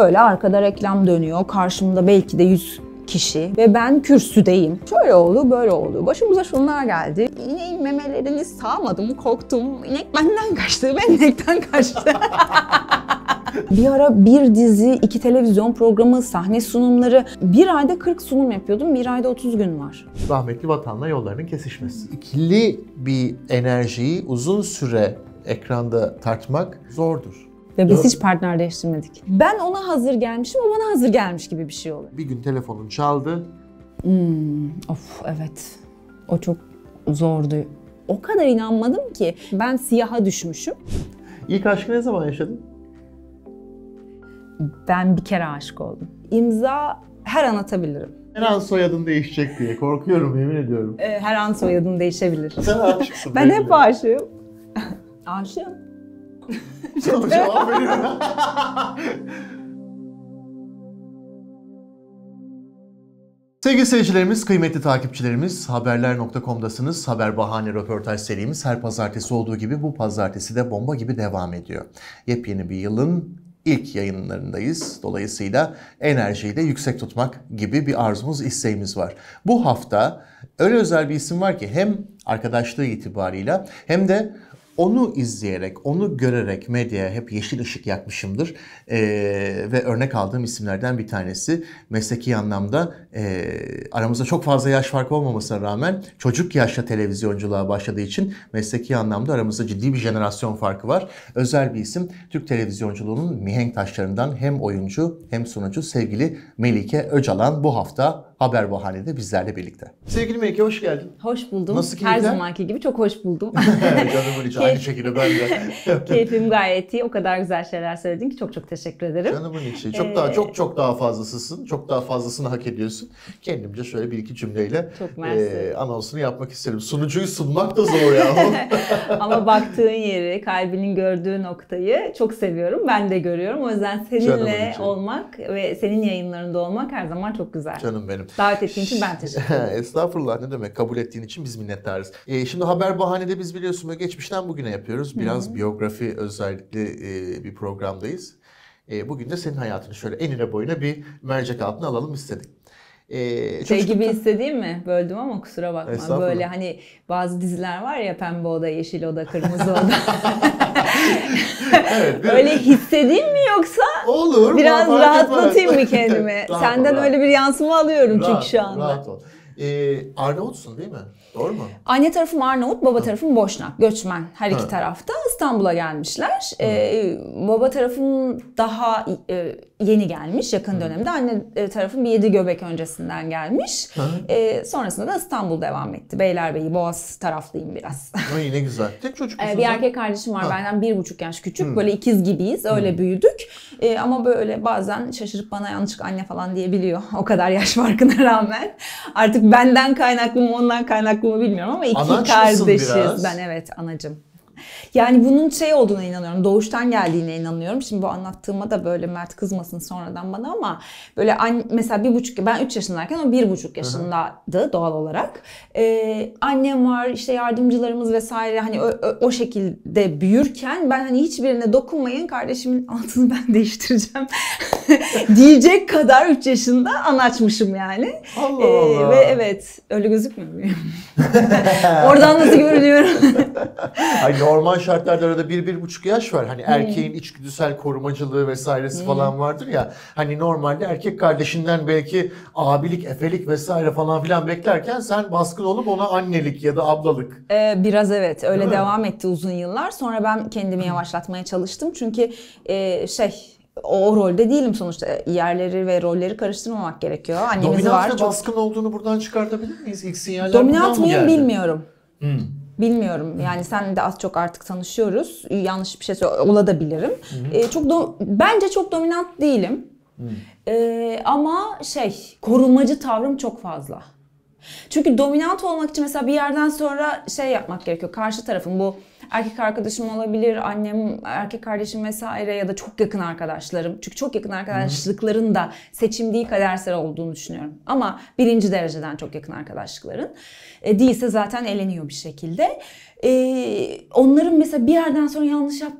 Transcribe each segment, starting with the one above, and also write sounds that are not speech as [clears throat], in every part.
Böyle arkada reklam dönüyor. Karşımda belki de 100 kişi ve ben kürsüdeyim. Şöyle oldu, böyle oldu. Başımıza şunlar geldi. İneğin memelerini sağmadım, korktum. İnek benden kaçtı, ben inekten kaçtı. [laughs] bir ara bir dizi, iki televizyon programı, sahne sunumları. Bir ayda 40 sunum yapıyordum. Bir ayda 30 gün var. Rahmetli vatanla yollarının kesişmesi. İkili bir enerjiyi uzun süre ekranda tartmak zordur. Ve biz hiç partner değiştirmedik. Ben ona hazır gelmişim, o bana hazır gelmiş gibi bir şey oluyor. Bir gün telefonun çaldı. Hmm, of evet. O çok zordu. O kadar inanmadım ki. Ben siyaha düşmüşüm. İlk aşkı ne zaman yaşadın? Ben bir kere aşık oldum. İmza her an atabilirim. Her an soyadın değişecek diye korkuyorum yemin ediyorum. Ee, her an soyadın değişebilir. Sen aşıksın. [laughs] ben hep aşığım. [laughs] aşığım. [laughs] Sana cevap veriyorum. Sevgili seyircilerimiz, kıymetli takipçilerimiz, haberler.com'dasınız. Haber Bahane röportaj serimiz her pazartesi olduğu gibi bu pazartesi de bomba gibi devam ediyor. Yepyeni bir yılın ilk yayınlarındayız. Dolayısıyla enerjiyi de yüksek tutmak gibi bir arzumuz, isteğimiz var. Bu hafta öyle özel bir isim var ki hem arkadaşlığı itibarıyla hem de onu izleyerek, onu görerek medyaya hep yeşil ışık yakmışımdır. E, ve örnek aldığım isimlerden bir tanesi mesleki anlamda e, aramızda çok fazla yaş farkı olmamasına rağmen çocuk yaşta televizyonculuğa başladığı için mesleki anlamda aramızda ciddi bir jenerasyon farkı var. Özel bir isim Türk televizyonculuğunun mihenk taşlarından hem oyuncu hem sunucu sevgili Melike Öcalan bu hafta Haber Bahane'de bizlerle birlikte. Sevgili Melike hoş geldin. Hoş buldum. Nasıl keyifler? Her zamanki gibi çok hoş buldum. [laughs] Canımın içi [laughs] aynı şekilde ben de. Keyfim gayet iyi. O kadar güzel şeyler söyledin ki çok çok teşekkür ederim. Canımın içi. Şey, çok daha ee, çok çok daha fazlasısın. Çok daha fazlasını hak ediyorsun. Kendimce şöyle bir iki cümleyle e, anonsunu yapmak isterim. Sunucuyu sunmak da zor ya. [laughs] Ama baktığın yeri, kalbinin gördüğü noktayı çok seviyorum. Ben de görüyorum. O yüzden seninle olmak ve senin yayınlarında olmak her zaman çok güzel. Canım benim. Davet ettiğin için ben teşekkür [laughs] ederim. Estağfurullah ne demek kabul ettiğin için biz minnettarız. E, şimdi haber bahanede biz biliyorsun geçmişten bugüne yapıyoruz. Biraz Hı-hı. biyografi özellikle e, bir programdayız. E, bugün de senin hayatını şöyle enine boyuna bir mercek altına alalım istedik. Ee, şey gibi da... istediğim mi? Böldüm ama kusura bakma. Böyle hani bazı diziler var ya pembe oda, yeşil oda, kırmızı oda. evet, öyle hissedeyim mi yoksa? Olur. Biraz var, rahatlatayım mı [laughs] kendimi? rahat Senden ol, öyle bir yansıma alıyorum rahat, çünkü şu anda. Rahat ol. Ee, Arnavutsun değil mi? Doğru mu? Anne tarafım Arnavut, baba tarafım Boşnak. Göçmen her iki tarafta İstanbul'a gelmişler. Ee, baba tarafım daha e, yeni gelmiş yakın Hı. dönemde. Anne e, tarafım bir yedi göbek öncesinden gelmiş. E, sonrasında da İstanbul devam etti. Beylerbeyi, Boğaz taraflıyım biraz. Ay ne güzel. Tek çocuk e, musunuz? E, bir erkek kardeşim var ha. benden bir buçuk yaş küçük. Hı. Böyle ikiz gibiyiz. Öyle Hı. büyüdük. E, ama böyle bazen şaşırıp bana yanlışlık anne falan diyebiliyor. [laughs] O kadar yaş farkına rağmen. Artık benden kaynaklı mı ondan kaynaklı mı bilmiyorum ama iki Anaç kardeşiz. Ben evet anacım. Yani bunun şey olduğuna inanıyorum. Doğuştan geldiğine inanıyorum. Şimdi bu anlattığıma da böyle Mert kızmasın sonradan bana ama böyle mesela bir buçuk ben üç yaşındayken o bir buçuk yaşındaydı doğal olarak. Ee, annem var işte yardımcılarımız vesaire hani o, o şekilde büyürken ben hani hiçbirine dokunmayın kardeşimin altını ben [laughs] değiştireceğim [laughs] diyecek kadar üç yaşında anaçmışım yani. Allah ee, Allah. Ee, ve evet öyle gözükmüyor muyum? [laughs] Oradan nasıl görünüyorum? Ay normal şartlarda arada bir, bir buçuk yaş var. Hani hmm. erkeğin içgüdüsel korumacılığı vesairesi hmm. falan vardır ya. Hani normalde erkek kardeşinden belki abilik, efelik vesaire falan filan beklerken sen baskın olup ona annelik ya da ablalık. Ee, biraz evet öyle Değil devam mi? etti uzun yıllar. Sonra ben kendimi yavaşlatmaya çalıştım. Çünkü e, şey o rolde değilim sonuçta. Yerleri ve rolleri karıştırmamak gerekiyor. Annemiz Dominant var. Dominant çok... baskın olduğunu buradan çıkartabilir miyiz? İlk sinyaller Dominant mıyım mı bilmiyorum. Hmm. Bilmiyorum yani sen de az çok artık tanışıyoruz. Yanlış bir şey ola da bilirim. Ee, çok do- bence çok dominant değilim. E, ama şey korumacı tavrım çok fazla. Çünkü dominant olmak için mesela bir yerden sonra şey yapmak gerekiyor. Karşı tarafın bu erkek arkadaşım olabilir, annem, erkek kardeşim vesaire ya da çok yakın arkadaşlarım. Çünkü çok yakın arkadaşlıkların da seçim değil kadersel olduğunu düşünüyorum. Ama birinci dereceden çok yakın arkadaşlıkların. E, değilse zaten eleniyor bir şekilde. E, onların mesela bir yerden sonra yanlış yap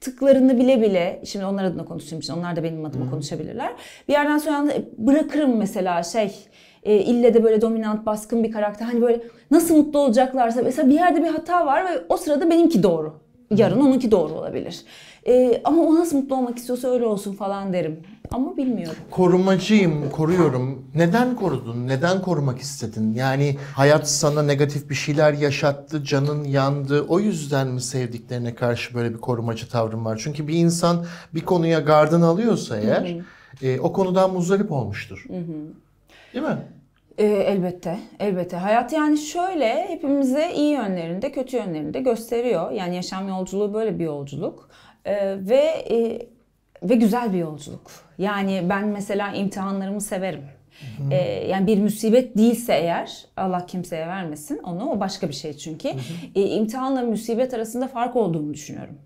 tıklarını bile bile şimdi onlar adına konuştuğum için onlar da benim adıma hmm. konuşabilirler. Bir yerden sonra e, bırakırım mesela şey e, ille de böyle dominant, baskın bir karakter. Hani böyle nasıl mutlu olacaklarsa mesela bir yerde bir hata var ve o sırada benimki doğru. Yarın onunki doğru olabilir. E, ama o nasıl mutlu olmak istiyorsa öyle olsun falan derim. Ama bilmiyorum. Korumacıyım, koruyorum. Neden korudun? Neden korumak istedin? Yani hayat sana negatif bir şeyler yaşattı, canın yandı. O yüzden mi sevdiklerine karşı böyle bir korumacı tavrın var? Çünkü bir insan bir konuya gardını alıyorsa eğer, e, o konudan muzdarip olmuştur. Hı hı. Değil mi? E, elbette, elbette. Hayat yani şöyle hepimize iyi yönlerini de kötü yönlerini de gösteriyor. Yani yaşam yolculuğu böyle bir yolculuk e, ve e, ve güzel bir yolculuk. Yani ben mesela imtihanlarımı severim. Hı ee, yani bir musibet değilse eğer Allah kimseye vermesin onu o başka bir şey çünkü. Hı imtihanla musibet arasında fark olduğunu düşünüyorum.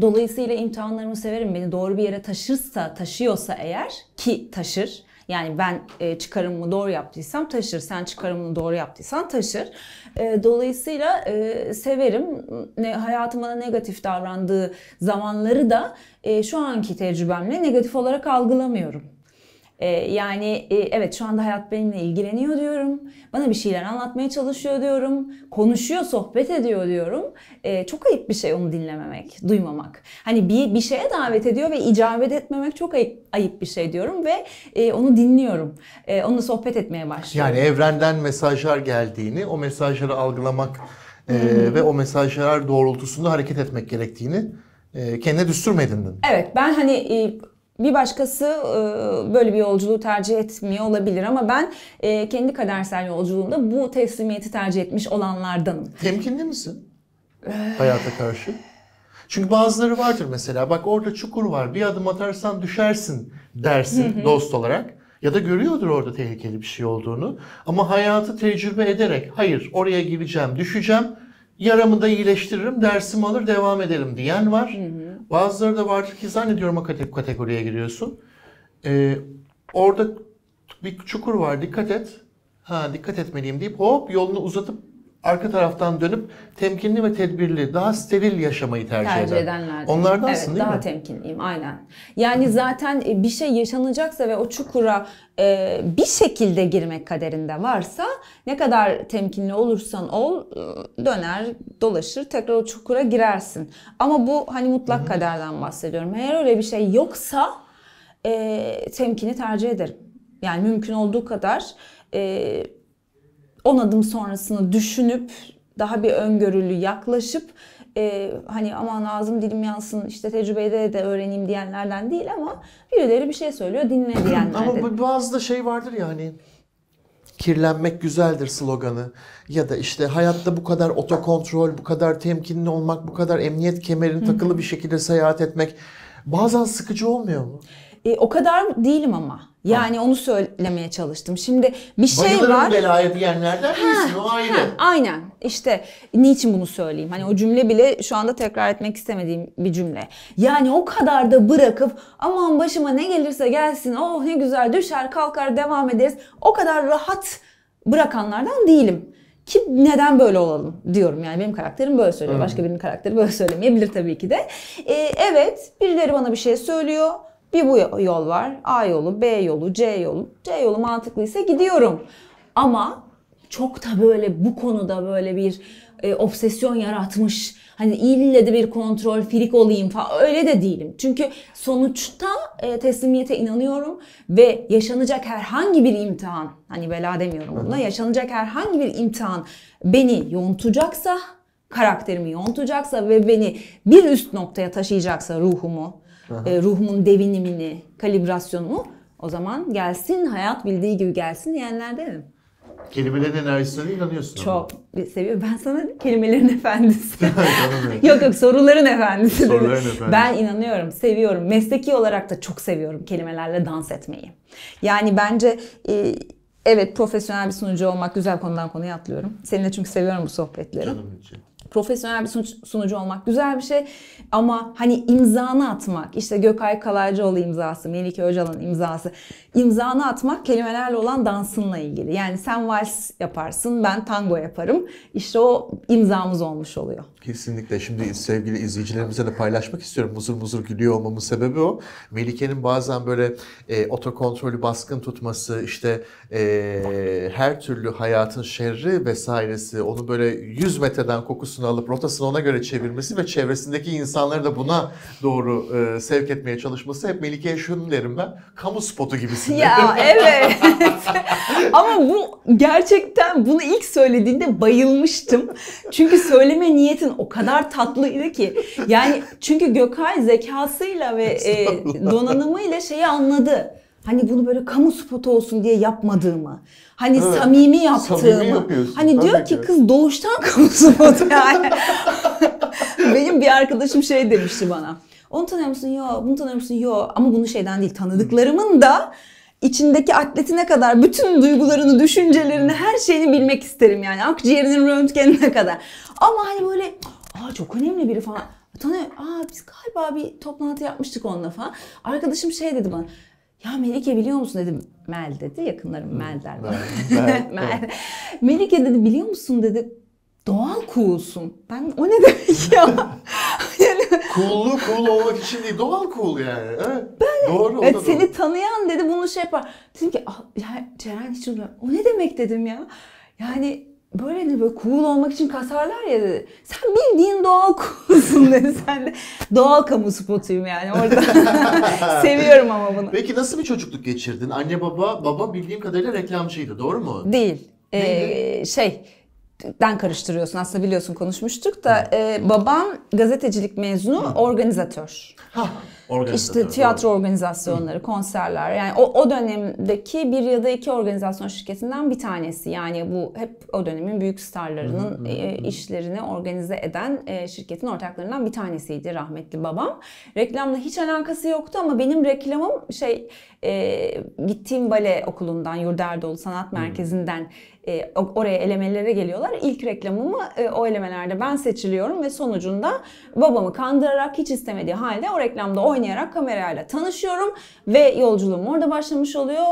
Dolayısıyla imtihanlarımı severim. Beni doğru bir yere taşırsa, taşıyorsa eğer ki taşır. Yani ben e, çıkarımımı doğru yaptıysam taşır, sen çıkarımını doğru yaptıysan taşır. E, dolayısıyla e, severim. Ne, hayatım bana negatif davrandığı zamanları da e, şu anki tecrübemle negatif olarak algılamıyorum. E, yani e, evet şu anda hayat benimle ilgileniyor diyorum. Bana bir şeyler anlatmaya çalışıyor diyorum. Konuşuyor, sohbet ediyor diyorum. E, çok ayıp bir şey onu dinlememek, duymamak. Hani bir, bir şeye davet ediyor ve icabet etmemek çok ayıp, ayıp bir şey diyorum ve e, onu dinliyorum. E, onunla sohbet etmeye başlıyorum. Yani evrenden mesajlar geldiğini, o mesajları algılamak e, ve o mesajlar doğrultusunda hareket etmek gerektiğini e, kendine düsturma edindin. Evet ben hani e, bir başkası e, böyle bir yolculuğu tercih etmiyor olabilir ama ben e, kendi kadersel yolculuğumda bu teslimiyeti tercih etmiş olanlardanım. Temkinli misin ee. hayata karşı? Çünkü bazıları vardır mesela bak orada çukur var bir adım atarsan düşersin dersin hı hı. dost olarak. Ya da görüyordur orada tehlikeli bir şey olduğunu ama hayatı tecrübe ederek hayır oraya gireceğim düşeceğim yaramı da iyileştiririm dersimi alır devam edelim diyen var. Hı hı. Bazıları da vardır ki zannediyorum o kategoriye giriyorsun. Ee, orada bir çukur var dikkat et. Ha dikkat etmeliyim deyip hop yolunu uzatıp arka taraftan dönüp temkinli ve tedbirli, daha steril yaşamayı tercih, tercih edenler. Onlardansın evet, değil daha mi? Daha temkinliyim aynen. Yani zaten e, bir şey yaşanacaksa ve o çukura e, bir şekilde girmek kaderinde varsa ne kadar temkinli olursan ol e, döner, dolaşır, tekrar o çukura girersin. Ama bu hani mutlak Hı-hı. kaderden bahsediyorum. Eğer öyle bir şey yoksa e, temkini tercih ederim. Yani mümkün olduğu kadar e, 10 adım sonrasını düşünüp daha bir öngörülü yaklaşıp e, hani aman ağzım dilim yansın işte tecrübede de öğreneyim diyenlerden değil ama birileri bir şey söylüyor dinle [clears throat] diyenlerden. ama bazı da şey vardır ya hani kirlenmek güzeldir sloganı ya da işte hayatta bu kadar otokontrol, bu kadar temkinli olmak, bu kadar emniyet kemerini takılı bir şekilde seyahat etmek bazen sıkıcı olmuyor mu? e, o kadar değilim ama. Yani ha. onu söylemeye çalıştım. Şimdi bir şey Bayılırım var. belaya diyenlerden misin o ayrı. Ha, aynen işte niçin bunu söyleyeyim? Hani o cümle bile şu anda tekrar etmek istemediğim bir cümle. Yani o kadar da bırakıp aman başıma ne gelirse gelsin oh ne güzel düşer kalkar devam ederiz. O kadar rahat bırakanlardan değilim. Ki neden böyle olalım diyorum yani benim karakterim böyle söylüyor. Başka birinin karakteri böyle [laughs] söylemeyebilir tabii ki de. Ee, evet birileri bana bir şey söylüyor bir bu yol var. A yolu, B yolu, C yolu. C yolu mantıklıysa gidiyorum. Ama çok da böyle bu konuda böyle bir e, obsesyon yaratmış. Hani ille de bir kontrol filik olayım falan öyle de değilim. Çünkü sonuçta e, teslimiyete inanıyorum ve yaşanacak herhangi bir imtihan hani bela demiyorum buna yaşanacak herhangi bir imtihan beni yontacaksa karakterimi yontacaksa ve beni bir üst noktaya taşıyacaksa ruhumu e, ruhumun devinimini, kalibrasyonumu o zaman gelsin hayat bildiği gibi gelsin diyenlerdenim. Kelimelerin enerjisine inanıyorsun. Çok ama. seviyorum. Ben sana kelimelerin efendisi. [laughs] yok yok soruların efendisi. Soruların efendisi. Ben inanıyorum, seviyorum. Mesleki olarak da çok seviyorum kelimelerle dans etmeyi. Yani bence e, evet profesyonel bir sunucu olmak güzel konudan konuya atlıyorum. Seninle çünkü seviyorum bu sohbetleri. Canım için profesyonel bir sunucu olmak güzel bir şey ama hani imzanı atmak işte Gökay Kalaycıoğlu imzası, Melike Öcalan imzası imzanı atmak kelimelerle olan dansınla ilgili. Yani sen vals yaparsın, ben tango yaparım. İşte o imzamız olmuş oluyor. Kesinlikle. Şimdi sevgili izleyicilerimize de paylaşmak istiyorum. Muzur muzur gülüyor olmamın sebebi o. Melike'nin bazen böyle e, otokontrolü baskın tutması, işte e, her türlü hayatın şerri vesairesi, onu böyle 100 metreden kokusunu alıp rotasını ona göre çevirmesi ve çevresindeki insanları da buna doğru e, sevk etmeye çalışması hep Melike'ye şunu derim ben, kamu spotu gibi söylesin. Ya [laughs] evet. [laughs] Ama bu gerçekten bunu ilk söylediğinde bayılmıştım. Çünkü söyleme niyetin o kadar tatlıydı ki. Yani çünkü Gökay zekasıyla ve e, donanımıyla şeyi anladı. Hani bunu böyle kamu spotu olsun diye yapmadığımı, hani evet. samimi yaptığımı. Samimi hani diyor ki, ki kız doğuştan kamu spotu yani. [laughs] Benim bir arkadaşım şey demişti bana. Onu tanıyor musun? Yo. Bunu tanıyor musun? Yo. Ama bunu şeyden değil. Tanıdıklarımın da içindeki atletine kadar bütün duygularını, düşüncelerini, her şeyini bilmek isterim yani. Akciğerinin röntgenine kadar. Ama hani böyle aa çok önemli biri falan. Tanıyor. Aa biz galiba bir toplantı yapmıştık onunla falan. Arkadaşım şey dedi bana. Ya Melike biliyor musun dedim. Mel dedi. Yakınlarım hmm, Mel der bana. [laughs] Mel. Melike dedi biliyor musun dedi. Doğal kuğusun. Ben o ne demek ya? [laughs] Cool'lu cool olmak için değil. Doğal cool yani. Ben, doğru. Evet, seni doğru. tanıyan dedi bunu şey yapar. Dedim ki ah, yani Ceren hiç unutmuyorum. O ne demek dedim ya. Yani böyle dedi hani böyle cool olmak için kasarlar ya dedi. Sen bildiğin doğal kulsun dedi. [laughs] Sen de doğal kamu spotuyum yani orada. [laughs] Seviyorum ama bunu. Peki nasıl bir çocukluk geçirdin? Anne baba, baba bildiğim kadarıyla reklamcıydı doğru mu? Değil. Ee, Neydi? şey den karıştırıyorsun. Aslında biliyorsun konuşmuştuk da e, babam gazetecilik mezunu, organizatör. Ha. İşte tiyatro doğru. organizasyonları, konserler. Yani o, o dönemdeki bir ya da iki organizasyon şirketinden bir tanesi. Yani bu hep o dönemin büyük starlarının E, işlerini organize eden e, şirketin ortaklarından bir tanesiydi rahmetli babam. Reklamla hiç alakası yoktu ama benim reklamım şey e, gittiğim bale okulundan, Yurderdoğlu Sanat Merkezi'nden e, oraya elemelere geliyorlar. İlk reklamımı e, o elemelerde ben seçiliyorum ve sonucunda babamı kandırarak hiç istemediği halde o reklamda oynayacağım oynayarak kamerayla tanışıyorum ve yolculuğum orada başlamış oluyor.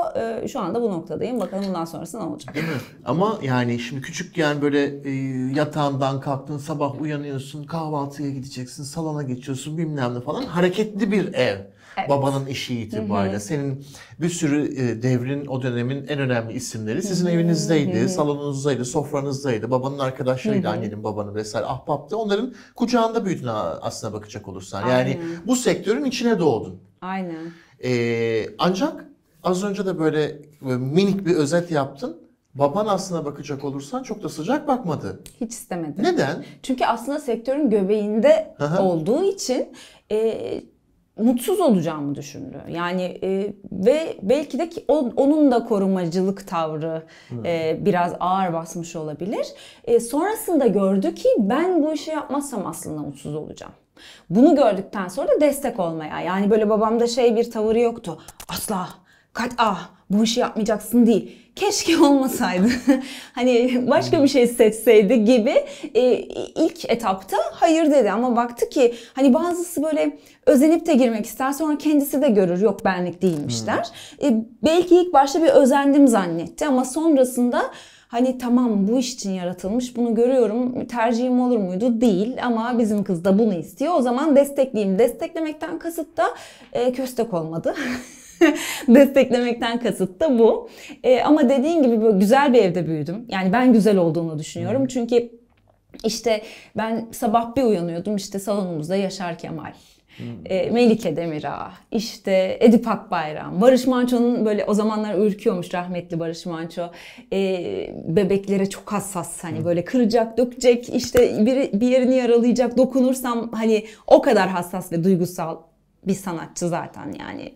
E, şu anda bu noktadayım. Bakalım bundan sonrası ne olacak? Değil mi? Ama yani şimdi küçük yani böyle e, yatağından kalktın sabah uyanıyorsun kahvaltıya gideceksin salona geçiyorsun bilmem ne falan hareketli bir ev. Babanın işi itibariyle. Senin bir sürü e, devrin o dönemin en önemli isimleri sizin Hı-hı. evinizdeydi, Hı-hı. salonunuzdaydı, sofranızdaydı. Babanın arkadaşlarıydı, Hı-hı. annenin, babanın vesaire ahbaptı. Onların kucağında büyüdün aslına bakacak olursan. Yani bu sektörün içine doğdun. Aynen. Ee, ancak az önce de böyle e, minik bir özet yaptın. Baban aslına bakacak olursan çok da sıcak bakmadı. Hiç istemedi. Neden? Çünkü aslında sektörün göbeğinde Aha. olduğu için e, mutsuz olacağımı düşündü. Yani e, ve belki de ki o, onun da korumacılık tavrı hmm. e, biraz ağır basmış olabilir. E, sonrasında gördü ki ben bu işi yapmazsam aslında mutsuz olacağım. Bunu gördükten sonra da destek olmaya yani böyle babamda şey bir tavırı yoktu. Asla kat ah bu işi yapmayacaksın değil. Keşke [laughs] olmasaydı. [laughs] hani başka bir şey seçseydi gibi e, ilk etapta hayır dedi ama baktı ki hani bazısı böyle özenip de girmek ister sonra kendisi de görür yok benlik değilmiş der. Hmm. E, belki ilk başta bir özendim zannetti ama sonrasında hani tamam bu iş için yaratılmış bunu görüyorum tercihim olur muydu değil ama bizim kız da bunu istiyor o zaman destekleyeyim desteklemekten kasıt da e, köstek olmadı [laughs] [laughs] Desteklemekten kasıt da bu. E, ama dediğin gibi böyle güzel bir evde büyüdüm. Yani ben güzel olduğunu düşünüyorum. Hmm. Çünkü işte ben sabah bir uyanıyordum işte salonumuzda Yaşar Kemal. E, Melike Demirağ, işte Edip Akbayram, Barış Manço'nun böyle o zamanlar ürküyormuş rahmetli Barış Manço. E, bebeklere çok hassas hani böyle kıracak, dökecek, işte bir, bir yerini yaralayacak, dokunursam hani o kadar hassas ve duygusal bir sanatçı zaten yani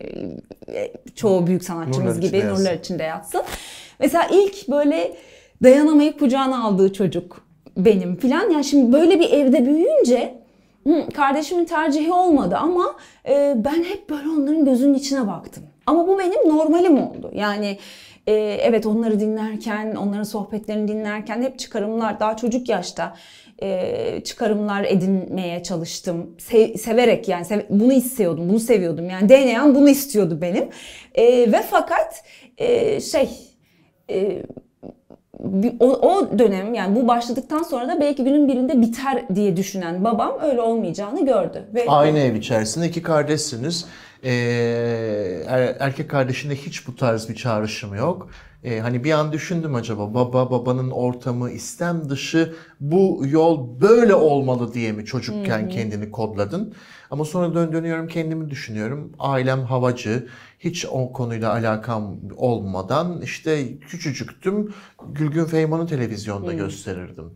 ee, çoğu büyük sanatçımız nurlar gibi içinde nurlar içinde yatsın. Mesela ilk böyle dayanamayıp kucağına aldığı çocuk benim filan. Yani şimdi böyle bir evde büyüyünce kardeşimin tercihi olmadı ama e, ben hep böyle onların gözünün içine baktım. Ama bu benim normalim oldu. Yani e, evet onları dinlerken, onların sohbetlerini dinlerken hep çıkarımlar daha çocuk yaşta e, çıkarımlar edinmeye çalıştım. Se- severek yani sev- bunu istiyordum, bunu seviyordum. Yani DNA'm bunu istiyordu benim. E, ve fakat e, şey... E, o, o dönem yani bu başladıktan sonra da belki günün birinde biter diye düşünen babam öyle olmayacağını gördü. Ve Aynı ev içerisinde iki kardeşsiniz. Ee, erkek kardeşinde hiç bu tarz bir çağrışım yok. E, hani bir an düşündüm acaba baba babanın ortamı istem dışı bu yol böyle olmalı diye mi çocukken hı kendini kodladın? Ama sonra dön dönüyorum kendimi düşünüyorum. Ailem havacı. Hiç o konuyla alakam olmadan işte küçücüktüm. Gülgün Feyman'ı televizyonda hı gösterirdim.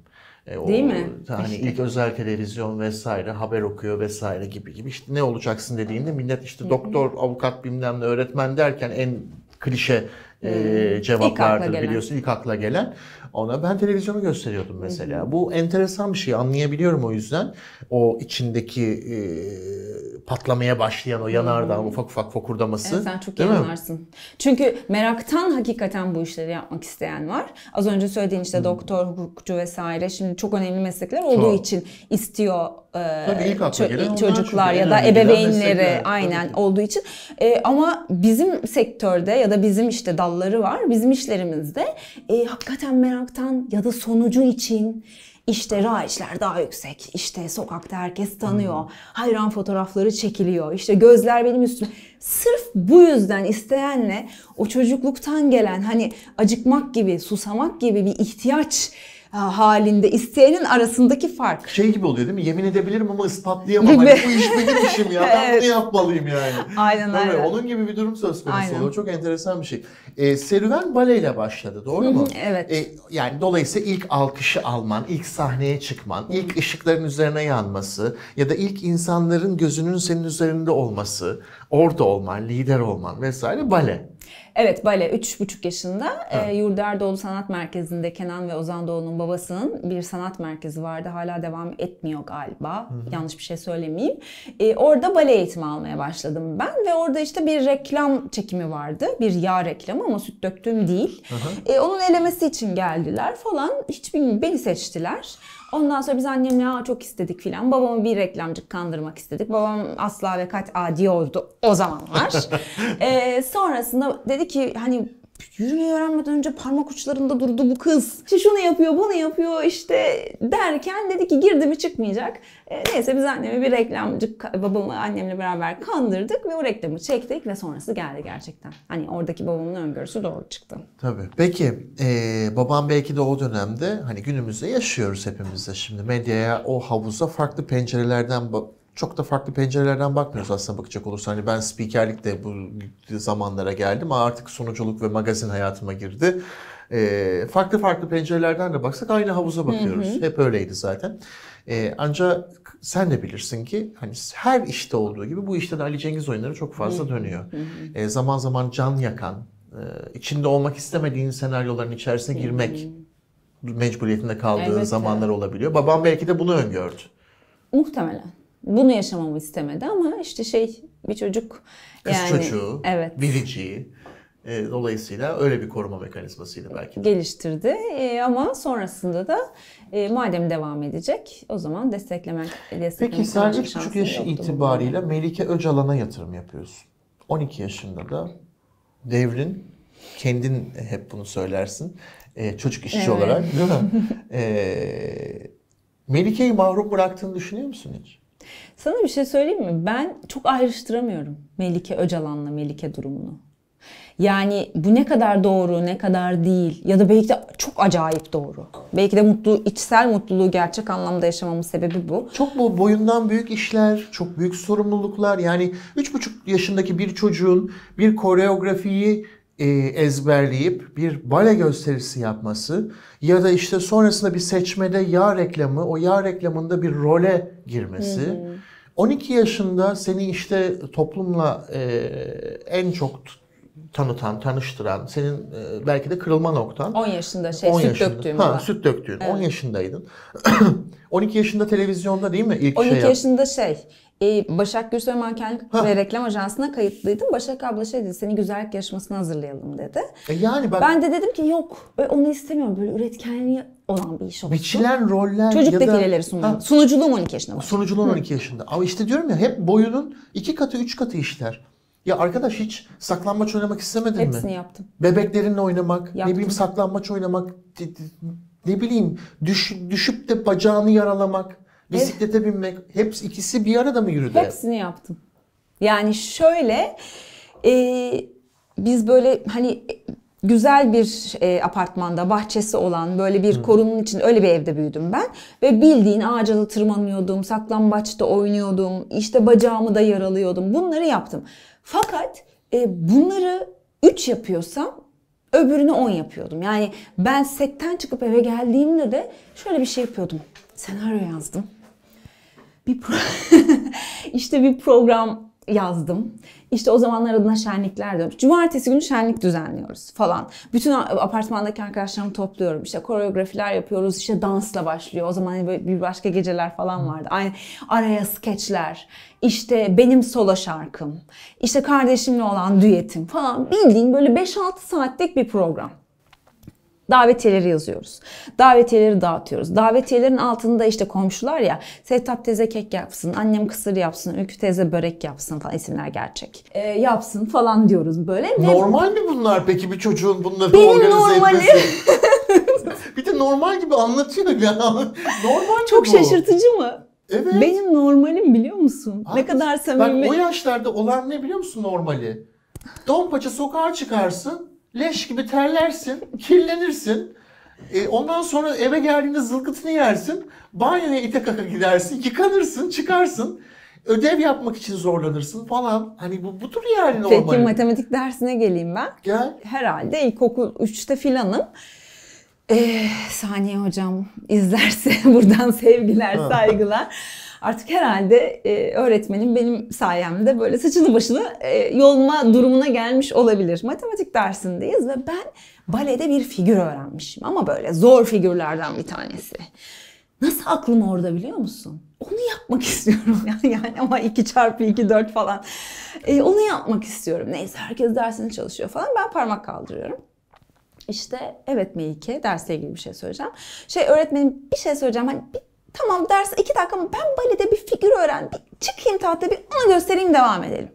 E, o, Değil mi? Hani işte. ilk özel televizyon vesaire haber okuyor vesaire gibi gibi işte ne olacaksın dediğinde millet işte doktor, avukat bilmem ne öğretmen derken en klişe e, cevaplardır ilk biliyorsun ilk akla gelen. Ona ben televizyonu gösteriyordum mesela. Hı-hı. Bu enteresan bir şey anlayabiliyorum o yüzden. O içindeki e, patlamaya başlayan o yanardağ ufak ufak fokurdaması. Evet sen çok iyi anlarsın. Çünkü meraktan hakikaten bu işleri yapmak isteyen var. Az önce söylediğin işte hı doktor, hukukçu vesaire şimdi çok önemli meslekler olduğu çok. için istiyor Tabii ilk akla çocuklar ya da ebeveynleri aynen olduğu için e, ama bizim sektörde ya da bizim işte dalları var bizim işlerimizde e, hakikaten meraktan ya da sonucu için işte rayişler daha yüksek. işte sokakta herkes tanıyor. Hmm. Hayran fotoğrafları çekiliyor. işte gözler benim üstüme. Sırf bu yüzden isteyenle o çocukluktan gelen hani acıkmak gibi, susamak gibi bir ihtiyaç e, halinde isteyenin arasındaki fark. Şey gibi oluyor değil mi? Yemin edebilirim ama ispatlayamam. Hani bu iş benim [laughs] işim ya. Ben evet. bunu yapmalıyım yani. Aynen Tabii, Onun gibi bir durum söz konusu oluyor. Çok enteresan bir şey. Ee, serüven baleyle başladı doğru mu? evet. Ee, yani dolayısıyla ilk alkışı alman, ilk sahneye çıkman, ilk ışıkların üzerine yanması ya da ilk insanların gözünün senin üzerinde olması, orada olman, lider olman vesaire bale. Evet bale 3,5 yaşında e, evet. e, Yurderdoğlu Sanat Merkezi'nde Kenan ve Ozan Doğulu'nun babasının bir sanat merkezi vardı. Hala devam etmiyor galiba. Hı-hı. Yanlış bir şey söylemeyeyim. E, orada bale eğitimi almaya başladım ben ve orada işte bir reklam çekimi vardı. Bir yağ reklamı ama süt döktüğüm değil. Hı hı. E, onun elemesi için geldiler falan. Hiç beni seçtiler. Ondan sonra biz annemle Aa, çok istedik filan. Babamı bir reklamcı kandırmak istedik. Babam asla ve kat a diyordu o zamanlar. [laughs] ee, sonrasında dedi ki hani yürümeyi öğrenmeden önce parmak uçlarında durdu bu kız. İşte şunu yapıyor, bunu yapıyor işte derken dedi ki girdi mi çıkmayacak. E, neyse biz annemi bir reklamcı, babamı annemle beraber kandırdık ve o reklamı çektik ve sonrası geldi gerçekten. Hani oradaki babamın öngörüsü doğru çıktı. Tabii. Peki e, babam belki de o dönemde hani günümüzde yaşıyoruz hepimiz de şimdi medyaya o havuza farklı pencerelerden çok da farklı pencerelerden bakmıyoruz aslında bakacak olursan, Hani ben spikerlik de bu zamanlara geldim. Artık sunuculuk ve magazin hayatıma girdi. E, farklı farklı pencerelerden de baksak aynı havuza bakıyoruz. Hı hı. Hep öyleydi zaten. E, ee, ancak sen de bilirsin ki hani her işte olduğu gibi bu işte de Ali Cengiz oyunları çok fazla dönüyor. Hı hı. E, zaman zaman can yakan, e, içinde olmak istemediğin senaryoların içerisine girmek hı hı. mecburiyetinde kaldığı evet, zamanlar olabiliyor. Babam belki de bunu öngördü. Muhtemelen bunu yaşamamı istemedi ama işte şey bir çocuk Kız yani, çocuğu, evet. biriciği. E, dolayısıyla öyle bir koruma mekanizmasıydı belki. De. Geliştirdi e, ama sonrasında da e, madem devam edecek o zaman desteklemek desteklemek Peki sadece 3,5 yaş itibariyle Melike Öcalan'a yatırım yapıyorsun. 12 yaşında da devrin kendin hep bunu söylersin. E, çocuk işçi evet. olarak değil mi? [laughs] e, Melike'yi mahrum bıraktığını düşünüyor musun hiç? Sana bir şey söyleyeyim mi? Ben çok ayrıştıramıyorum Melike Öcalan'la Melike durumunu. Yani bu ne kadar doğru, ne kadar değil ya da belki de çok acayip doğru. Belki de mutlu içsel mutluluğu gerçek anlamda yaşamamın sebebi bu. Çok bu boyundan büyük işler, çok büyük sorumluluklar. Yani 3,5 yaşındaki bir çocuğun bir koreografiyi e, ezberleyip bir bale gösterisi yapması ya da işte sonrasında bir seçmede yağ reklamı, o yağ reklamında bir role girmesi. Hı hı. 12 yaşında seni işte toplumla e, en çok tanıtan, tanıştıran, senin e, belki de kırılma noktan. 10 yaşında şey 10 süt yaşında. döktüğün. Ha, var. süt döktüğün. Evet. 10 yaşındaydın. 12 [clears throat] yaşında televizyonda değil mi ilk 12 şey? 12 yaşında şey. E, Başak Gürsoy Mankenlik ha. ve Reklam Ajansı'na kayıtlıydım. Başak abla şey dedi, seni güzellik yarışmasına hazırlayalım dedi. E yani ben... Ben de dedim ki yok, e, onu istemiyorum. Böyle üretkenliği olan bir iş olsun. Biçilen roller Çocuk ya da... defileleri sunuyor. Sunuculuğum 12 yaşında. Var. Sunuculuğum 12 yaşında. Ama işte diyorum ya hep boyunun iki katı, üç katı işler. Ya arkadaş hiç saklanmaç oynamak istemedin Hepsini mi? Hepsini yaptım. Bebeklerinle oynamak, yaptım. ne bileyim saklanmaç oynamak, ne bileyim düş, düşüp de bacağını yaralamak, bisiklete evet. binmek. Hepsi ikisi bir arada mı yürüdü? Hepsini yaptım. Yani şöyle e, biz böyle hani güzel bir e, apartmanda bahçesi olan böyle bir korunun için öyle bir evde büyüdüm ben ve bildiğin ağaca da tırmanıyordum, saklambaçta oynuyordum, işte bacağımı da yaralıyordum. Bunları yaptım. Fakat e, bunları 3 yapıyorsam öbürünü 10 yapıyordum. Yani ben setten çıkıp eve geldiğimde de şöyle bir şey yapıyordum. Senaryo yazdım. Bir pro [laughs] işte bir program yazdım. İşte o zamanlar adına şenlikler diyorum. Cumartesi günü şenlik düzenliyoruz falan. Bütün apartmandaki arkadaşlarımı topluyorum. İşte koreografiler yapıyoruz. İşte dansla başlıyor. O zaman hani böyle bir başka geceler falan vardı. Aynı araya skeçler. İşte benim solo şarkım. İşte kardeşimle olan düetim falan. Bildiğin böyle 5-6 saatlik bir program. Davetiyeleri yazıyoruz. Davetiyeleri dağıtıyoruz. Davetiyelerin altında işte komşular ya setap teze kek yapsın, annem kısır yapsın, Ülkü teze börek yapsın falan isimler gerçek. E, yapsın falan diyoruz böyle. Normal mi bunlar peki bir çocuğun bunları Benim organize normali. etmesi? [laughs] bir de normal gibi anlatıyor ya. Normal Çok bu. şaşırtıcı mı? Evet. Benim normalim biliyor musun? Abi, ne kadar samimi. Bak o yaşlarda olan ne biliyor musun normali? Don sokağa çıkarsın. Leş gibi terlersin, kirlenirsin. E, ondan sonra eve geldiğinde zılgıtını yersin. Banyoya ite kaka gidersin, yıkanırsın, çıkarsın. Ödev yapmak için zorlanırsın falan. Hani bu budur yani normal. Peki matematik dersine geleyim ben. Gel. Herhalde ilkokul 3'te filanım. Ee, saniye hocam izlerse [laughs] buradan sevgiler, ha. saygılar. Artık herhalde e, öğretmenim benim sayemde böyle saçını başını e, yolma durumuna gelmiş olabilir. Matematik dersindeyiz ve ben balede bir figür öğrenmişim ama böyle zor figürlerden bir tanesi. Nasıl aklım orada biliyor musun? Onu yapmak [laughs] istiyorum yani, yani ama 2 çarpı 2 4 falan. E, onu yapmak istiyorum. Neyse herkes dersini çalışıyor falan. Ben parmak kaldırıyorum. İşte evet Melike dersle ilgili bir şey söyleyeceğim. Şey öğretmenim bir şey söyleyeceğim. Hani bir Tamam ders 2 dakika ama ben balede bir figür öğrendim. Bir çıkayım tahta bir ona göstereyim devam edelim.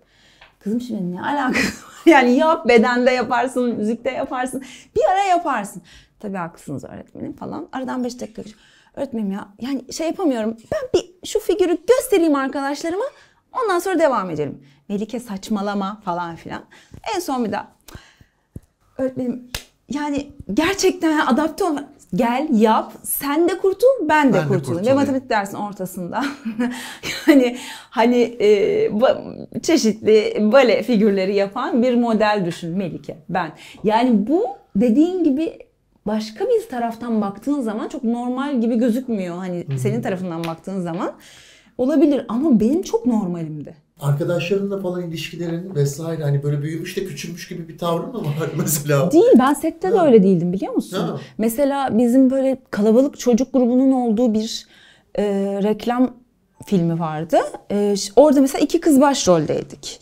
Kızım şimdi ne alakası [laughs] var? Yani yap bedende yaparsın, müzikte yaparsın. Bir ara yaparsın. Tabii haklısınız öğretmenim falan. Aradan 5 dakika geçiyor. Öğretmenim ya yani şey yapamıyorum. Ben bir şu figürü göstereyim arkadaşlarıma. Ondan sonra devam edelim. Melike saçmalama falan filan. En son bir daha. Öğretmenim yani gerçekten adapte olma gel yap sen de kurtul ben de ben kurtulayım. Ve matematik dersin ortasında [laughs] yani hani e, ba, çeşitli bale figürleri yapan bir model düşün Melike ben. Yani bu dediğin gibi başka bir taraftan baktığın zaman çok normal gibi gözükmüyor. Hani Hı-hı. senin tarafından baktığın zaman olabilir ama benim çok normalimdi arkadaşlarınla falan ilişkilerin vesaire hani böyle büyümüş de küçülmüş gibi bir tavrın mı var [laughs] mesela? Değil ben sette de öyle değildim biliyor musun? Ha. Mesela bizim böyle kalabalık çocuk grubunun olduğu bir e, reklam filmi vardı. E, orada mesela iki kız başroldeydik.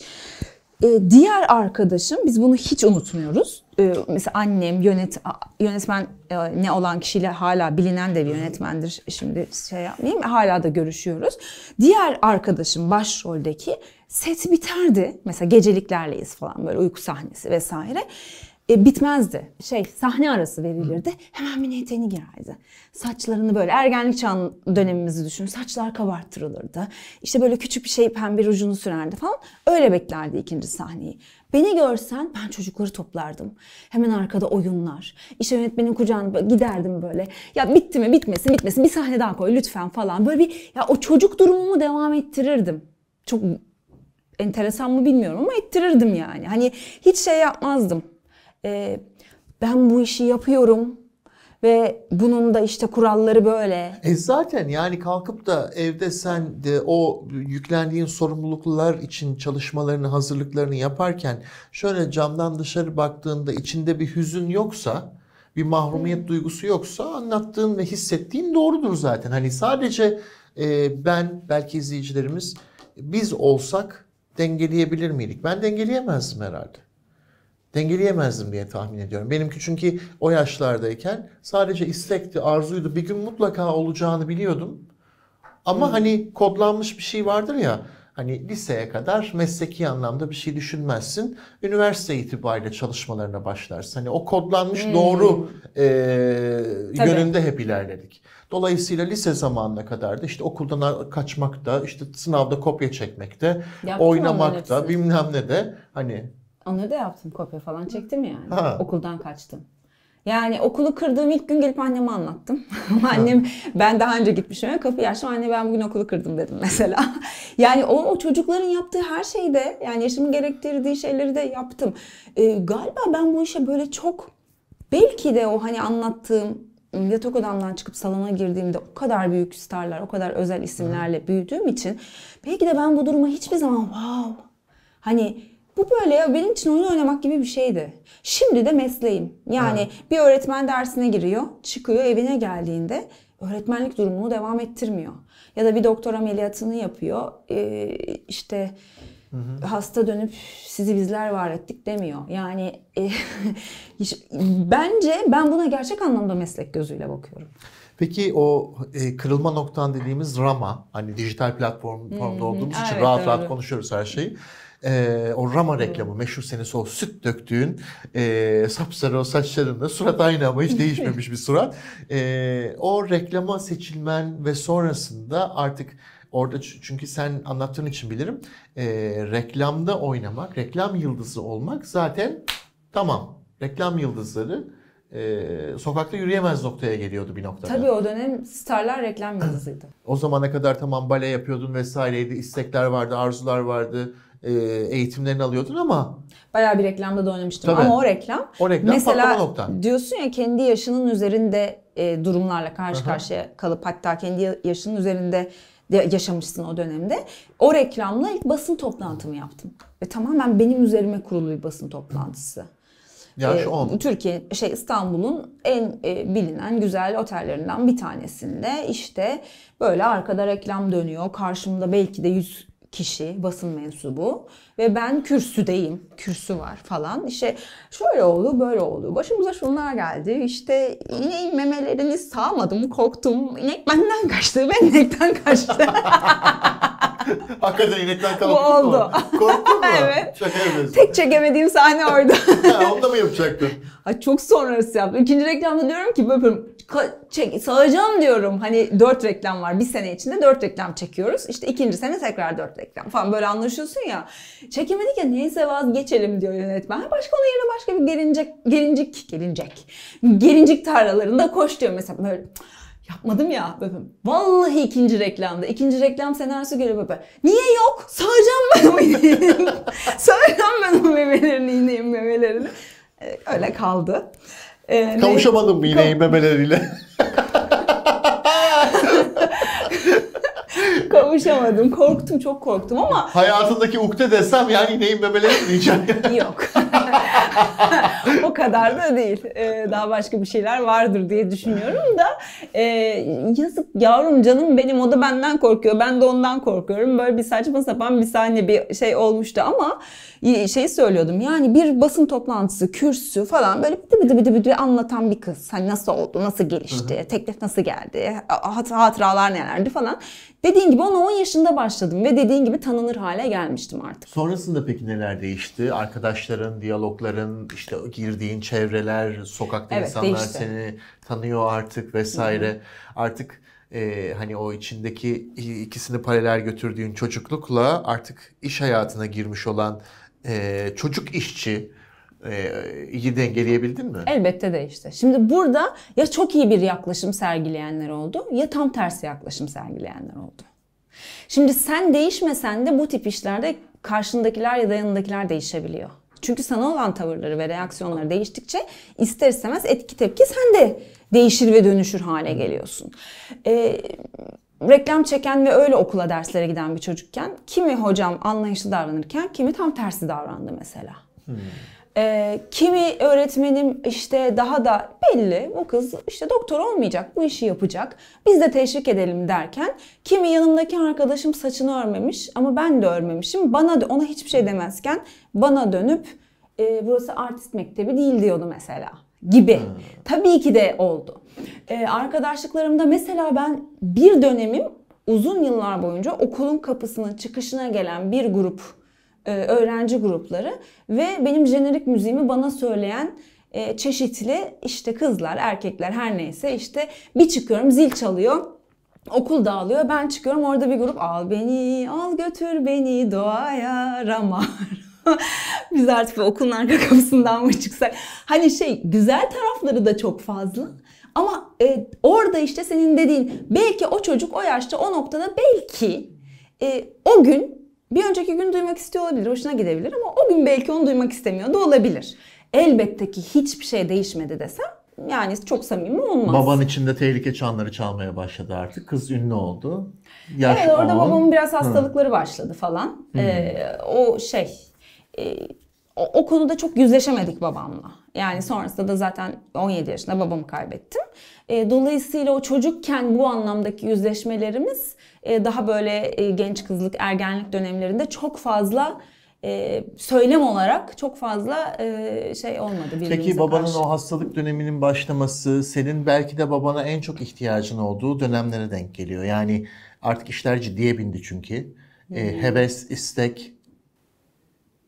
E, diğer arkadaşım biz bunu hiç unutmuyoruz. Ee, mesela annem yönet yönetmen e, ne olan kişiyle hala bilinen de bir yönetmendir. Şimdi şey yapmayayım. Hala da görüşüyoruz. Diğer arkadaşım başroldeki set biterdi. Mesela geceliklerleyiz falan böyle uyku sahnesi vesaire. E, bitmezdi. Şey sahne arası verilirdi. Hemen mini eteğini girerdi. Saçlarını böyle ergenlik çağ dönemimizi düşün. Saçlar kabarttırılırdı. İşte böyle küçük bir şey pembe rujunu sürerdi falan. Öyle beklerdi ikinci sahneyi. Beni görsen ben çocukları toplardım. Hemen arkada oyunlar. İşte yönetmenin kucağına giderdim böyle. Ya bitti mi bitmesin bitmesin bir sahne daha koy lütfen falan. Böyle bir ya o çocuk durumumu devam ettirirdim. Çok enteresan mı bilmiyorum ama ettirirdim yani. Hani hiç şey yapmazdım. Ee, ben bu işi yapıyorum ve bunun da işte kuralları böyle. E zaten yani kalkıp da evde sen de o yüklendiğin sorumluluklar için çalışmalarını, hazırlıklarını yaparken şöyle camdan dışarı baktığında içinde bir hüzün yoksa, bir mahrumiyet duygusu yoksa anlattığın ve hissettiğin doğrudur zaten. Hani sadece e, ben belki izleyicilerimiz biz olsak dengeleyebilir miydik? Ben dengeleyemezdim herhalde dengeleyemezdim diye tahmin ediyorum. Benimki çünkü o yaşlardayken sadece istekti, arzuydu. Bir gün mutlaka olacağını biliyordum. Ama hmm. hani kodlanmış bir şey vardır ya. Hani liseye kadar mesleki anlamda bir şey düşünmezsin. Üniversite itibariyle çalışmalarına başlarsın. Hani o kodlanmış hmm. doğru e, yönünde hep ilerledik. Dolayısıyla lise zamanına kadar da işte okuldan kaçmakta, işte sınavda kopya çekmekte, oynamakta, bilmem ne de hani Onları da yaptım. Kopya falan çektim yani. Ha. Okuldan kaçtım. Yani okulu kırdığım ilk gün gelip anneme anlattım. [laughs] annem ben daha önce gitmişim eve kapıyı açtım. Anne ben bugün okulu kırdım dedim mesela. [laughs] yani o, o çocukların yaptığı her şeyde, yani yaşımın gerektirdiği şeyleri de yaptım. Ee, galiba ben bu işe böyle çok belki de o hani anlattığım yatak odamdan çıkıp salona girdiğimde o kadar büyük starlar, o kadar özel isimlerle büyüdüğüm için belki de ben bu duruma hiçbir zaman wow hani bu böyle ya benim için oyun oynamak gibi bir şeydi. Şimdi de mesleğim. Yani ha. bir öğretmen dersine giriyor, çıkıyor evine geldiğinde öğretmenlik durumunu devam ettirmiyor. Ya da bir doktor ameliyatını yapıyor. Ee, işte Hı hı. hasta dönüp sizi bizler var ettik demiyor. Yani e, [laughs] bence ben buna gerçek anlamda meslek gözüyle bakıyorum. Peki o e, kırılma noktan dediğimiz Rama hani dijital platformda hmm, olduğumuz evet, için rahat evet. rahat konuşuyoruz her şeyi e, o Rama reklamı meşhur senin o süt döktüğün e, sapsarı o saçlarında surat aynı ama hiç [laughs] değişmemiş bir surat. E, o reklama seçilmen ve sonrasında artık Orada çünkü sen anlattığın için bilirim. E, reklamda oynamak, reklam yıldızı olmak zaten tamam. Reklam yıldızları e, sokakta yürüyemez noktaya geliyordu bir noktada. Tabii o dönem starlar reklam [clears throat] yıldızıydı. o zamana kadar tamam bale yapıyordun vesaireydi. istekler vardı, arzular vardı. E, eğitimlerini alıyordun ama bayağı bir reklamda da oynamıştım tabii, ama o reklam o reklam mesela nokta diyorsun ya kendi yaşının üzerinde e, durumlarla karşı Aha. karşıya kalıp hatta kendi yaşının üzerinde yaşamışsın o dönemde. O reklamla ilk basın toplantımı yaptım ve tamamen benim üzerime kurulu bir basın toplantısı. Yaş 10. E, Türkiye şey İstanbul'un en e, bilinen güzel otellerinden bir tanesinde işte böyle arkada reklam dönüyor. Karşımda belki de 100 kişi, basın mensubu ve ben kürsüdeyim, kürsü var falan. İşte şöyle oldu, böyle oldu. Başımıza şunlar geldi. İşte ineğin memelerini sağmadım, korktum. İnek benden kaçtı, ben inekten kaçtı. [laughs] Hakikaten inekten kalktın mı? Korktun mu? [laughs] evet. Şaka Tek çekemediğim sahne orada. [laughs] ha, onu da mı yapacaktın? Ay çok sonrası yaptım. İkinci reklamda diyorum ki böyle çek, sağacağım diyorum. Hani dört reklam var. Bir sene içinde dört reklam çekiyoruz. İşte ikinci sene tekrar dört reklam falan böyle anlaşıyorsun ya. Çekemedik ya neyse vazgeçelim diyor yönetmen. Başka onun yerine başka bir gelincek, gelincik, gelincek, gelincik tarlalarında koş diyor mesela böyle yapmadım ya böyle vallahi ikinci reklamda ikinci reklam senaryosu geliyor baba. niye yok sağacağım ben o [laughs] Sağacağım ben o memelerini ineyim memelerini ee, öyle kaldı. E, Kavuşamadım mı yine memeleriyle? [laughs] Kavuşamadım. Korktum, çok korktum ama... Hayatındaki ukde desem yani ineğin memeleri mi diyeceğim? Yok. [laughs] [laughs] o kadar da değil. Ee, daha başka bir şeyler vardır diye düşünüyorum da e, yazık yavrum canım benim o da benden korkuyor. Ben de ondan korkuyorum. Böyle bir saçma sapan bir sahne bir şey olmuştu ama şey söylüyordum. Yani bir basın toplantısı, kürsü falan böyle bıdı bıdı bıdı bıdı anlatan bir kız. Hani nasıl oldu, nasıl gelişti, Hı-hı. teklif nasıl geldi, hat- hatıralar nelerdi falan. Dediğin gibi ona 10 yaşında başladım ve dediğin gibi tanınır hale gelmiştim artık. Sonrasında peki neler değişti? Arkadaşların, diyalogların insanların işte girdiğin çevreler, sokakta evet, insanlar değişti. seni tanıyor artık vesaire. Hı-hı. Artık e, hani o içindeki ikisini paralel götürdüğün çocuklukla artık iş hayatına girmiş olan e, çocuk işçi e, iyi dengeleyebildin mi? Elbette değişti. Şimdi burada ya çok iyi bir yaklaşım sergileyenler oldu ya tam tersi yaklaşım sergileyenler oldu. Şimdi sen değişmesen de bu tip işlerde karşındakiler ya da yanındakiler değişebiliyor. Çünkü sana olan tavırları ve reaksiyonları değiştikçe ister istemez etki tepki sen de değişir ve dönüşür hale geliyorsun. Ee, reklam çeken ve öyle okula derslere giden bir çocukken kimi hocam anlayışlı davranırken kimi tam tersi davrandı mesela. Hmm. E, kimi öğretmenim işte daha da belli bu kız işte doktor olmayacak bu işi yapacak biz de teşvik edelim derken kimi yanımdaki arkadaşım saçını örmemiş ama ben de örmemişim bana ona hiçbir şey demezken bana dönüp e, burası artist mektebi değil diyordu mesela gibi. Hmm. Tabii ki de oldu. Ee, arkadaşlıklarımda mesela ben bir dönemim uzun yıllar boyunca okulun kapısının çıkışına gelen bir grup e, öğrenci grupları ve benim jenerik müziğimi bana söyleyen e, çeşitli işte kızlar, erkekler her neyse işte bir çıkıyorum zil çalıyor. Okul dağılıyor. Ben çıkıyorum orada bir grup al beni, al götür beni doğaya ramar. [laughs] Biz artık okulun arka kapısından mı çıksak? Hani şey güzel tarafları da çok fazla. Ama e, orada işte senin dediğin belki o çocuk o yaşta o noktada belki e, o gün bir önceki gün duymak istiyor olabilir, hoşuna gidebilir ama o gün belki onu duymak istemiyor da olabilir. Elbette ki hiçbir şey değişmedi desem yani çok samimi olmaz. Baban içinde tehlike çanları çalmaya başladı artık. Kız ünlü oldu. Yaş evet orada 10. babamın biraz hastalıkları Hı. başladı falan. Hı. Ee, o şey e, o, o konuda çok yüzleşemedik babamla. Yani sonrasında da zaten 17 yaşında babamı kaybettim. E, dolayısıyla o çocukken bu anlamdaki yüzleşmelerimiz e, daha böyle e, genç kızlık, ergenlik dönemlerinde çok fazla e, söylem olarak çok fazla e, şey olmadı birbirimize Peki babanın karşı. o hastalık döneminin başlaması senin belki de babana en çok ihtiyacın olduğu dönemlere denk geliyor. Yani artık işler ciddiye bindi çünkü. E, heves, istek,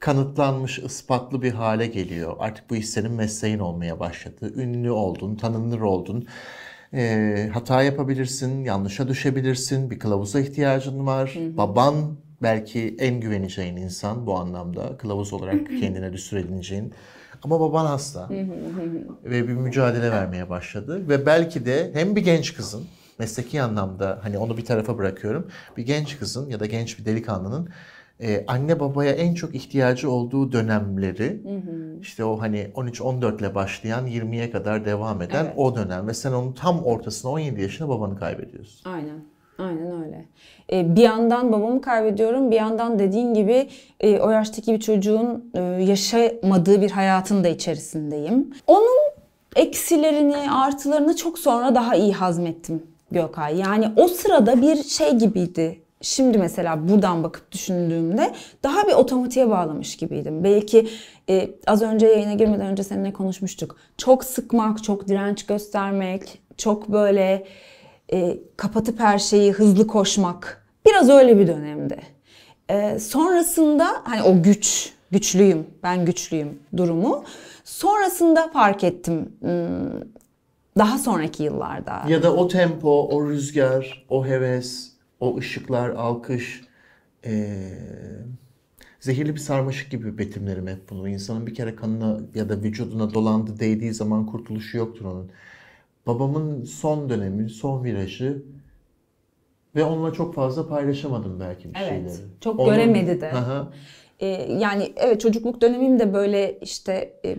kanıtlanmış, ispatlı bir hale geliyor. Artık bu iş senin mesleğin olmaya başladı. Ünlü oldun, tanınır oldun. E, hata yapabilirsin, yanlışa düşebilirsin, bir kılavuza ihtiyacın var. Hı hı. Baban belki en güveneceğin insan bu anlamda. Kılavuz olarak kendine düstureleyeceğin. Ama baban hasta ve bir mücadele vermeye başladı. Ve belki de hem bir genç kızın mesleki anlamda hani onu bir tarafa bırakıyorum. Bir genç kızın ya da genç bir delikanlının e, anne babaya en çok ihtiyacı olduğu dönemleri hı hı. işte o hani 13-14 ile başlayan 20'ye kadar devam eden evet. o dönem ve sen onun tam ortasına 17 yaşında babanı kaybediyorsun. Aynen. Aynen öyle. Ee, bir yandan babamı kaybediyorum, bir yandan dediğin gibi e, o yaştaki bir çocuğun e, yaşamadığı bir hayatın da içerisindeyim. Onun eksilerini, artılarını çok sonra daha iyi hazmettim Gökay. Yani o sırada bir şey gibiydi şimdi mesela buradan bakıp düşündüğümde daha bir otomatiğe bağlamış gibiydim. Belki e, az önce yayına girmeden önce seninle konuşmuştuk. Çok sıkmak, çok direnç göstermek, çok böyle e, kapatıp her şeyi hızlı koşmak. Biraz öyle bir dönemde. E, sonrasında hani o güç, güçlüyüm, ben güçlüyüm durumu. Sonrasında fark ettim hmm, daha sonraki yıllarda. Ya da o tempo, o rüzgar, o heves o ışıklar, alkış, e, zehirli bir sarmaşık gibi betimlerim hep bunu. İnsanın bir kere kanına ya da vücuduna dolandı, değdiği zaman kurtuluşu yoktur onun. Babamın son dönemi, son virajı ve onunla çok fazla paylaşamadım belki bir evet, şeyleri. Evet, çok Onun, göremedi de. Aha. E, yani evet çocukluk dönemim de böyle işte e,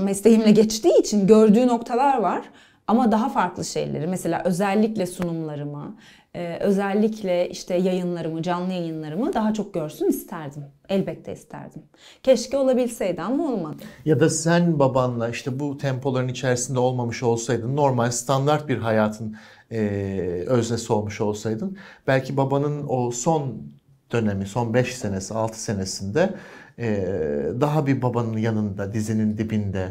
mesleğimle geçtiği için gördüğü noktalar var. Ama daha farklı şeyleri mesela özellikle sunumlarımı, e, özellikle işte yayınlarımı, canlı yayınlarımı daha çok görsün isterdim. Elbette isterdim. Keşke olabilseydi ama olmadı. Ya da sen babanla işte bu tempoların içerisinde olmamış olsaydın, normal standart bir hayatın e, öznesi olmuş olsaydın, belki babanın o son dönemi, son 5 senesi, 6 senesinde e, daha bir babanın yanında, dizinin dibinde,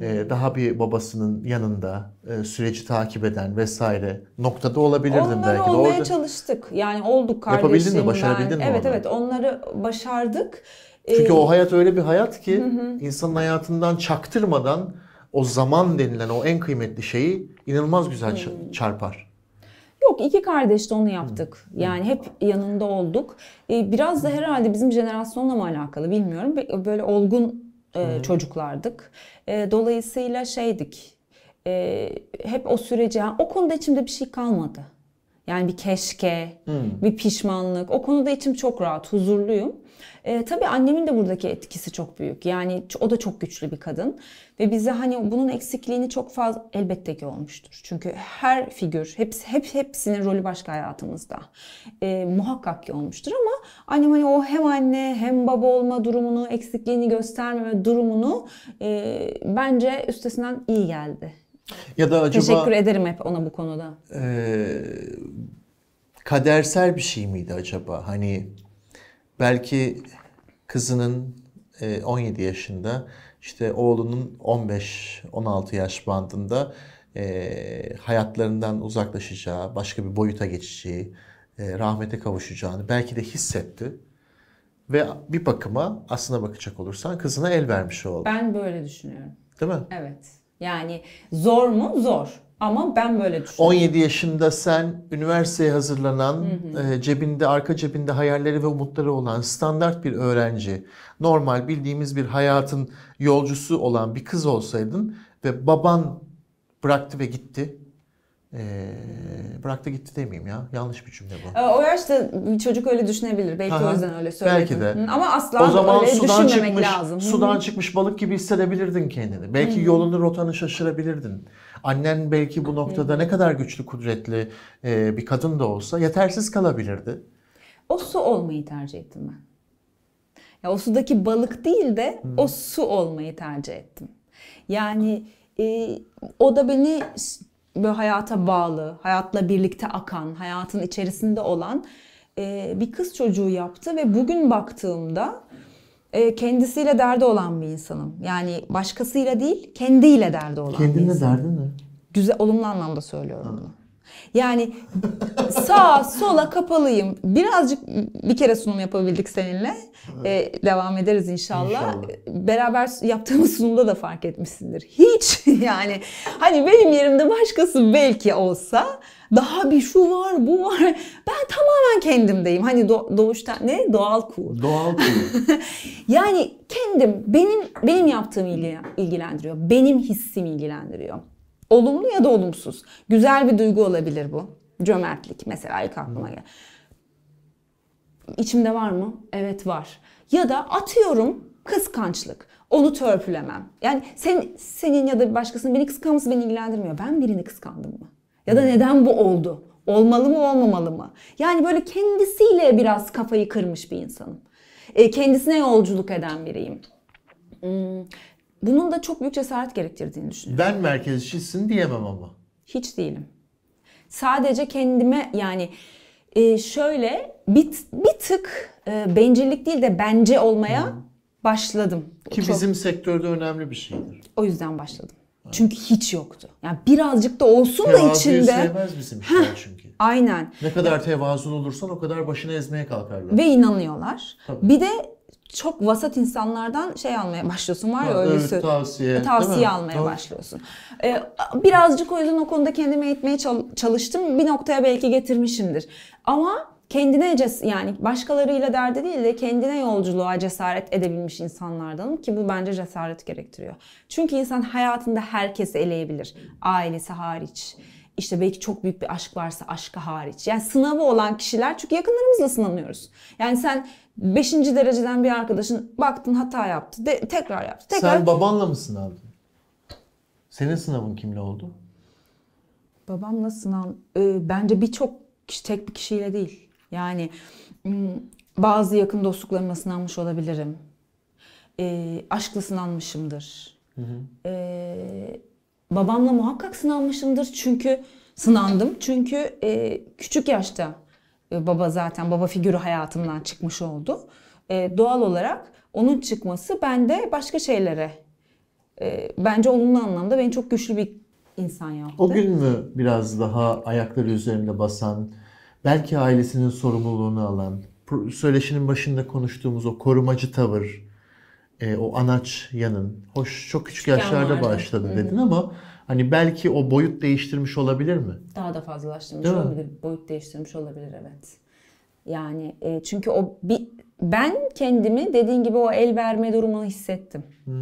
e, daha bir babasının yanında e, süreci takip eden vesaire noktada olabilirdim onları belki. Onları olmaya orada... çalıştık. Yani olduk kardeşim. Yapabildin mi? Başarabildin mi? Evet onları? evet onları başardık. Çünkü ee... o hayat öyle bir hayat ki hı insanın hayatından çaktırmadan o zaman denilen o en kıymetli şeyi inanılmaz güzel çarpar. Yok iki kardeş de onu yaptık. Yani hep yanında olduk. Ee, biraz da herhalde bizim jenerasyonla mı alakalı bilmiyorum. Böyle olgun e, çocuklardık. E, dolayısıyla şeydik. E, hep o süreci o konuda içimde bir şey kalmadı. Yani bir keşke, hmm. bir pişmanlık. O konuda içim çok rahat, huzurluyum. E, tabii annemin de buradaki etkisi çok büyük. Yani o da çok güçlü bir kadın. Ve bize hani bunun eksikliğini çok fazla elbette ki olmuştur. Çünkü her figür, hepsi, hep hepsinin rolü başka hayatımızda. E, muhakkak ki olmuştur ama annem hani o hem anne hem baba olma durumunu, eksikliğini göstermeme durumunu e, bence üstesinden iyi geldi. Ya da acaba... Teşekkür ederim hep ona bu konuda. E, kadersel bir şey miydi acaba? Hani belki kızının 17 e, yaşında işte oğlunun 15-16 yaş bandında e, hayatlarından uzaklaşacağı, başka bir boyuta geçeceği, e, rahmete kavuşacağını belki de hissetti. Ve bir bakıma aslına bakacak olursan kızına el vermiş oldu. Ben böyle düşünüyorum. Değil mi? Evet. Yani zor mu? Zor. Ama ben böyle düşünüyorum. 17 yaşında sen üniversiteye hazırlanan, hı hı. E, cebinde arka cebinde hayalleri ve umutları olan standart bir öğrenci, normal bildiğimiz bir hayatın yolcusu olan bir kız olsaydın ve baban bıraktı ve gitti. Ee, bıraktı gitti demeyeyim ya. Yanlış bir cümle bu. Ee, o yaşta bir çocuk öyle düşünebilir. Belki Aha, o yüzden öyle söyledim. Belki de. Ama asla o zaman öyle sudan düşünmemek çıkmış, lazım. Sudan çıkmış balık gibi hissedebilirdin kendini. Belki hmm. yolunu rotanı şaşırabilirdin. Annen belki bu noktada ne kadar güçlü, kudretli e, bir kadın da olsa yetersiz kalabilirdi. O su olmayı tercih ettim ben. Ya o sudaki balık değil de Hı. o hmm. su olmayı tercih ettim. Yani e, o da beni böyle hayata bağlı, hayatla birlikte akan, hayatın içerisinde olan e, bir kız çocuğu yaptı ve bugün baktığımda e, kendisiyle derdi olan bir insanım. Yani başkasıyla değil, kendiyle derdi olan Kendine bir insanım. derdi mi? Güzel, olumlu anlamda söylüyorum bunu. Yani sağa sola kapalıyım. Birazcık bir kere sunum yapabildik seninle. Evet. Ee, devam ederiz inşallah. inşallah. Beraber yaptığımız sunumda da fark etmişsindir. Hiç [laughs] yani hani benim yerimde başkası belki olsa daha bir şu var bu var. Ben tamamen kendimdeyim. Hani do- doğuştan ne? Doğal cool. Doğal cool. [laughs] yani kendim benim benim yaptığım ilgilendiriyor. Benim hissim ilgilendiriyor. Olumlu ya da olumsuz. Güzel bir duygu olabilir bu. Cömertlik mesela ilk aklıma geldi. İçimde var mı? Evet var. Ya da atıyorum kıskançlık. Onu törpülemem. Yani sen, senin ya da bir başkasının beni kıskanması beni ilgilendirmiyor. Ben birini kıskandım mı? Ya da hmm. neden bu oldu? Olmalı mı olmamalı mı? Yani böyle kendisiyle biraz kafayı kırmış bir insanım. E, kendisine yolculuk eden biriyim. Hmm, bunun da çok büyük cesaret gerektirdiğini düşünüyorum. Ben merkezcisin diyemem ama. Hiç değilim. Sadece kendime yani e, şöyle bir, bir tık e, bencillik değil de bence olmaya hmm. başladım. Ki çok. bizim sektörde önemli bir şeydir. O yüzden başladım. Evet. Çünkü hiç yoktu. Yani birazcık da olsun Tevazuyu da içinde. Tevazuyu sevmez bizim işler çünkü. Aynen. Ne kadar tevazu olursan o kadar başını ezmeye kalkarlar. Ve inanıyorlar. Tabii. Bir de çok vasat insanlardan şey almaya başlıyorsun var ya öyle evet, tavsiye, tavsiye almaya Tav- başlıyorsun. Ee, birazcık o yüzden o konuda kendimi eğitmeye çalıştım. Bir noktaya belki getirmişimdir. Ama kendine ces yani başkalarıyla derde değil de kendine yolculuğa cesaret edebilmiş insanlardanım ki bu bence cesaret gerektiriyor. Çünkü insan hayatında herkes eleyebilir. Ailesi hariç işte belki çok büyük bir aşk varsa aşka hariç. Yani sınavı olan kişiler çünkü yakınlarımızla sınanıyoruz. Yani sen 5. dereceden bir arkadaşın baktın hata yaptı. De, tekrar yaptı. Tekrar. Sen babanla mı sınavdın? Senin sınavın kimle oldu? Babamla sınav e, bence birçok kişi tek bir kişiyle değil. Yani bazı yakın dostluklarımla sınanmış olabilirim. E, aşkla sınanmışımdır. Hı hı. E, babamla muhakkak sınanmışımdır çünkü sınandım çünkü e, küçük yaşta e, baba zaten baba figürü hayatımdan çıkmış oldu. E, doğal olarak onun çıkması bende başka şeylere e, bence olumlu anlamda beni çok güçlü bir insan yaptı. O gün mü biraz daha ayakları üzerinde basan, belki ailesinin sorumluluğunu alan, söyleşinin başında konuştuğumuz o korumacı tavır, e, o anaç yanın hoş çok küçük, küçük yaşlarda başladı dedin ama hani belki o boyut değiştirmiş olabilir mi? Daha da fazlalaştırmış Değil olabilir. Mi? Boyut değiştirmiş olabilir evet. Yani e, çünkü o bir ben kendimi dediğin gibi o el verme durumunu hissettim. Hı.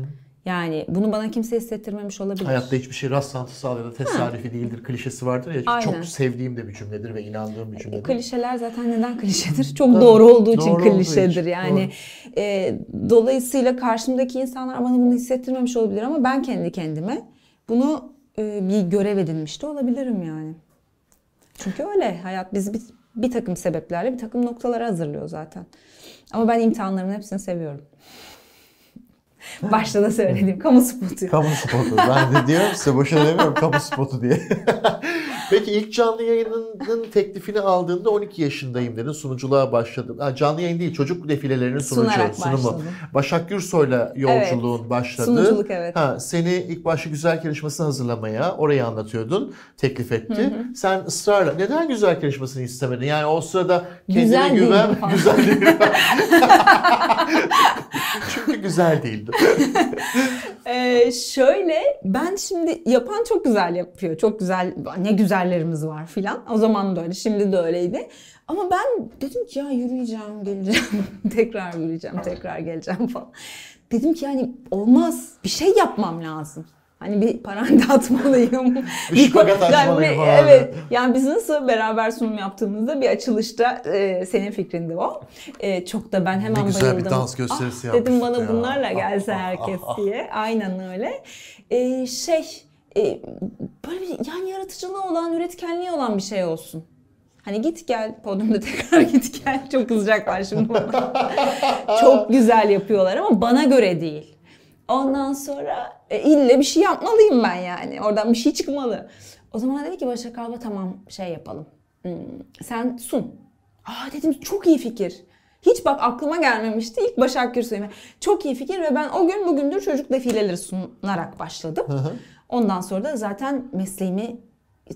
Yani bunu bana kimse hissettirmemiş olabilir. Hayatta hiçbir şey rastlantısal ya da tesadüfi değildir klişesi vardır ya. Aynen. Çok sevdiğim de bir cümledir ve inandığım bir cümledir. klişeler zaten neden klişedir? Çok doğru olduğu için doğru klişedir. Olduğu için. Yani doğru. e, dolayısıyla karşımdaki insanlar bana bunu hissettirmemiş olabilir ama ben kendi kendime bunu e, bir görev edinmiş de olabilirim yani. Çünkü öyle hayat bizi bir, bir takım sebeplerle bir takım noktalara hazırlıyor zaten. Ama ben imtihanların hepsini seviyorum. [laughs] Başta da söyledim kamu spotu. kamu spotu. Ben de diyorum size boşuna demiyorum kamu spotu diye. [laughs] Peki ilk canlı yayının teklifini aldığında 12 yaşındayım dedin. Sunuculuğa başladım. Ha, canlı yayın değil çocuk defilelerinin sunucu, Sunarak sunumu. Başladım. Başak Gürsoy'la yolculuğun evet. başladı. Sunuculuk evet. Ha, seni ilk başta güzel yarışmasına hazırlamaya orayı anlatıyordun. Teklif etti. Hı hı. Sen ısrarla neden güzel yarışmasını istemedin? Yani o sırada kendine güzel güven. Güzel [laughs] değilim. Çünkü güzel değildi. ee, şöyle ben şimdi yapan çok güzel yapıyor. Çok güzel ne güzel konserlerimiz var filan. O zaman da öyle, şimdi de öyleydi. Ama ben dedim ki ya yürüyeceğim, geleceğim, [laughs] tekrar yürüyeceğim, tekrar geleceğim falan. Dedim ki yani olmaz, bir şey yapmam lazım. Hani bir parande [laughs] atmalıyım. bir şpagat atmalıyım yani, Evet. Yani biz nasıl beraber sunum yaptığımızda bir açılışta e, senin fikrinde o. E, çok da ben hemen ne güzel bayıldım. bir dans gösterisi ah, Dedim bana ya. bunlarla ah, gelse ah, herkes ah, ah, diye. Aynen öyle. E, şey e, böyle bir yani yaratıcılığı olan, üretkenliği olan bir şey olsun. Hani git gel podyumda [laughs] tekrar git gel. Çok kızacaklar şimdi bana. [laughs] Çok güzel yapıyorlar ama bana göre değil. Ondan sonra e, ille bir şey yapmalıyım ben yani. Oradan bir şey çıkmalı. O zaman dedi ki Başak abla tamam şey yapalım. Hmm, sen sun. Aa dedim çok iyi fikir. Hiç bak aklıma gelmemişti. İlk Başak Gürsoy'um. Çok iyi fikir ve ben o gün bugündür çocuk defileleri sunarak başladım. Hı hı. Ondan sonra da zaten mesleğimi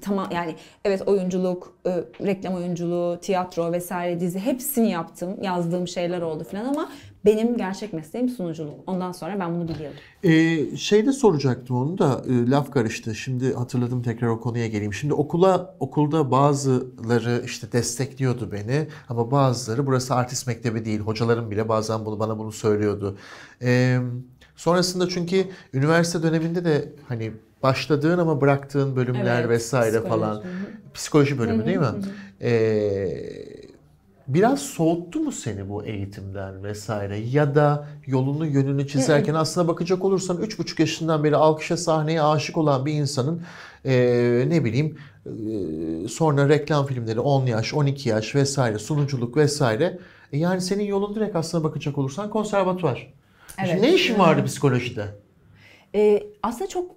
tamam yani evet oyunculuk, e, reklam oyunculuğu, tiyatro vesaire dizi hepsini yaptım. Yazdığım şeyler oldu falan ama benim gerçek mesleğim sunuculuk. Ondan sonra ben bunu biliyordum. Ee, şeyde soracaktım onu da e, laf karıştı. Şimdi hatırladım tekrar o konuya geleyim. Şimdi okula okulda bazıları işte destekliyordu beni ama bazıları burası artist mektebi değil. Hocalarım bile bazen bunu bana bunu söylüyordu. Eee Sonrasında çünkü üniversite döneminde de hani başladığın ama bıraktığın bölümler evet, vesaire psikoloji. falan. Psikoloji bölümü değil mi? Ee, biraz soğuttu mu seni bu eğitimden vesaire ya da yolunu yönünü çizerken evet. aslına bakacak olursan 3,5 yaşından beri alkışa sahneye aşık olan bir insanın e, ne bileyim e, sonra reklam filmleri 10 yaş 12 yaş vesaire sunuculuk vesaire e, yani senin yolun direkt aslına bakacak olursan konservatuvar. Evet. Şimdi ne işin vardı psikolojide? Ee, aslında çok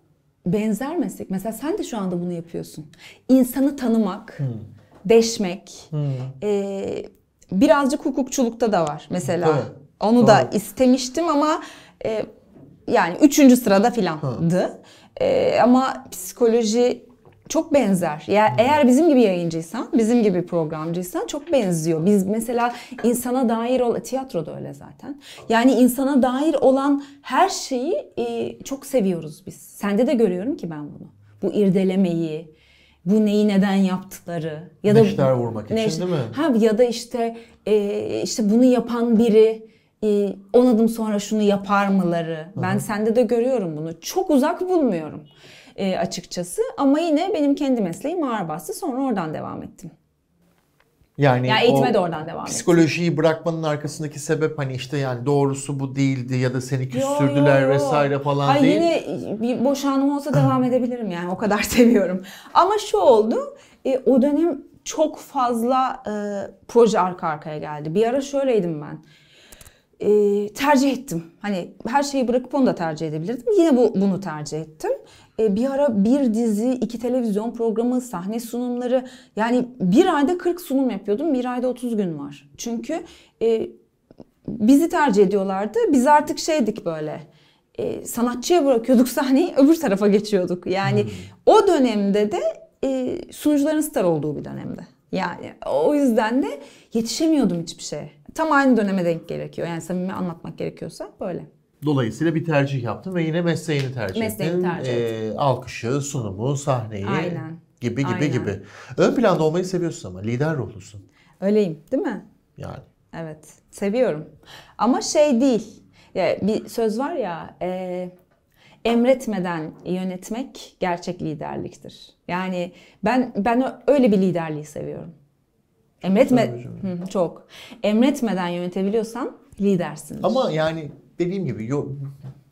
benzer meslek. Mesela sen de şu anda bunu yapıyorsun. İnsanı tanımak, hmm. deşmek. Hmm. E, birazcık hukukçulukta da var mesela. Evet. Onu Doğru. da istemiştim ama e, yani üçüncü sırada filandı. E, ama psikoloji çok benzer. Yani eğer bizim gibi yayıncıysan, bizim gibi programcıysan çok benziyor. Biz mesela insana dair olan tiyatro da öyle zaten. Yani insana dair olan her şeyi e, çok seviyoruz biz. Sende de görüyorum ki ben bunu. Bu irdelemeyi, bu neyi neden yaptıkları ya da neşter vurmak neş, için değil mi? Ha ya da işte e, işte bunu yapan biri e, on adım sonra şunu yapar mıları. Ben Hı-hı. sende de görüyorum bunu. Çok uzak bulmuyorum e, açıkçası. Ama yine benim kendi mesleğim ağır bastı. Sonra oradan devam ettim. Yani, yani eğitime de oradan devam ettim. Psikolojiyi ettim. bırakmanın arkasındaki sebep hani işte yani doğrusu bu değildi ya da seni küstürdüler yo, yo, yo. vesaire falan Ay değil. Yine bir boşanma olsa devam edebilirim yani o kadar [laughs] seviyorum. Ama şu oldu e, o dönem çok fazla e, proje arka arkaya geldi. Bir ara şöyleydim ben. E, tercih ettim. Hani her şeyi bırakıp onu da tercih edebilirdim. Yine bu bunu tercih ettim. E, bir ara bir dizi, iki televizyon programı, sahne sunumları yani bir ayda 40 sunum yapıyordum. Bir ayda 30 gün var. Çünkü e, bizi tercih ediyorlardı. Biz artık şeydik böyle e, sanatçıya bırakıyorduk [laughs] sahneyi öbür tarafa geçiyorduk. Yani hmm. o dönemde de e, sunucuların star olduğu bir dönemde. Yani o yüzden de yetişemiyordum hiçbir şeye. Tam aynı döneme denk gerekiyor. Yani samimi anlatmak gerekiyorsa böyle. Dolayısıyla bir tercih yaptın ve yine mesleğini tercih mesleğini ettin. Tercih ee, ettim. E, alkışı, sunumu, sahneyi Aynen. gibi gibi Aynen. gibi. Ön planda olmayı seviyorsun ama lider ruhlusun. Öyleyim değil mi? Yani. Evet seviyorum ama şey değil. Ya, bir söz var ya e, emretmeden yönetmek gerçek liderliktir. Yani ben ben öyle bir liderliği seviyorum. Emretme çok. Emretmeden yönetebiliyorsan lidersin. Ama yani dediğim gibi yo,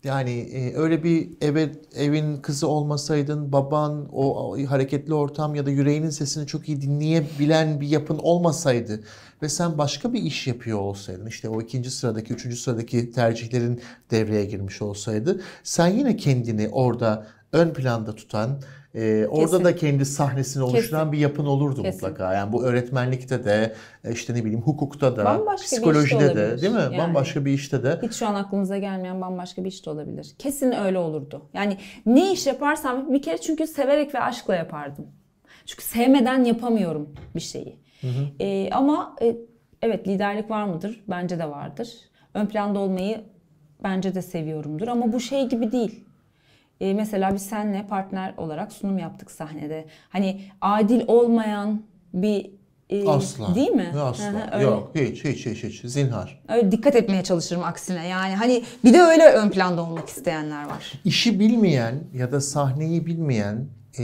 yani e, öyle bir eve evin kızı olmasaydın baban o hareketli ortam ya da yüreğinin sesini çok iyi dinleyebilen bir yapın olmasaydı ve sen başka bir iş yapıyor olsaydın işte o ikinci sıradaki üçüncü sıradaki tercihlerin devreye girmiş olsaydı sen yine kendini orada ön planda tutan e, orada da kendi sahnesini oluşturan Kesin. bir yapın olurdu Kesin. mutlaka. Yani bu öğretmenlikte de e, işte ne bileyim hukukta da, bambaşka psikolojide de değil mi? Yani. Bambaşka bir işte de. Hiç şu an aklımıza gelmeyen bambaşka bir işte olabilir. Kesin öyle olurdu. Yani ne iş yaparsam bir kere çünkü severek ve aşkla yapardım. Çünkü sevmeden yapamıyorum bir şeyi. Hı hı. E, ama e, evet liderlik var mıdır? Bence de vardır. Ön planda olmayı bence de seviyorumdur ama bu şey gibi değil e, mesela biz senle partner olarak sunum yaptık sahnede. Hani adil olmayan bir e, asla. Değil mi? Asla. Yok hiç hiç hiç hiç zinhar. Öyle dikkat etmeye çalışırım aksine. Yani hani bir de öyle ön planda olmak isteyenler var. İşi bilmeyen ya da sahneyi bilmeyen e,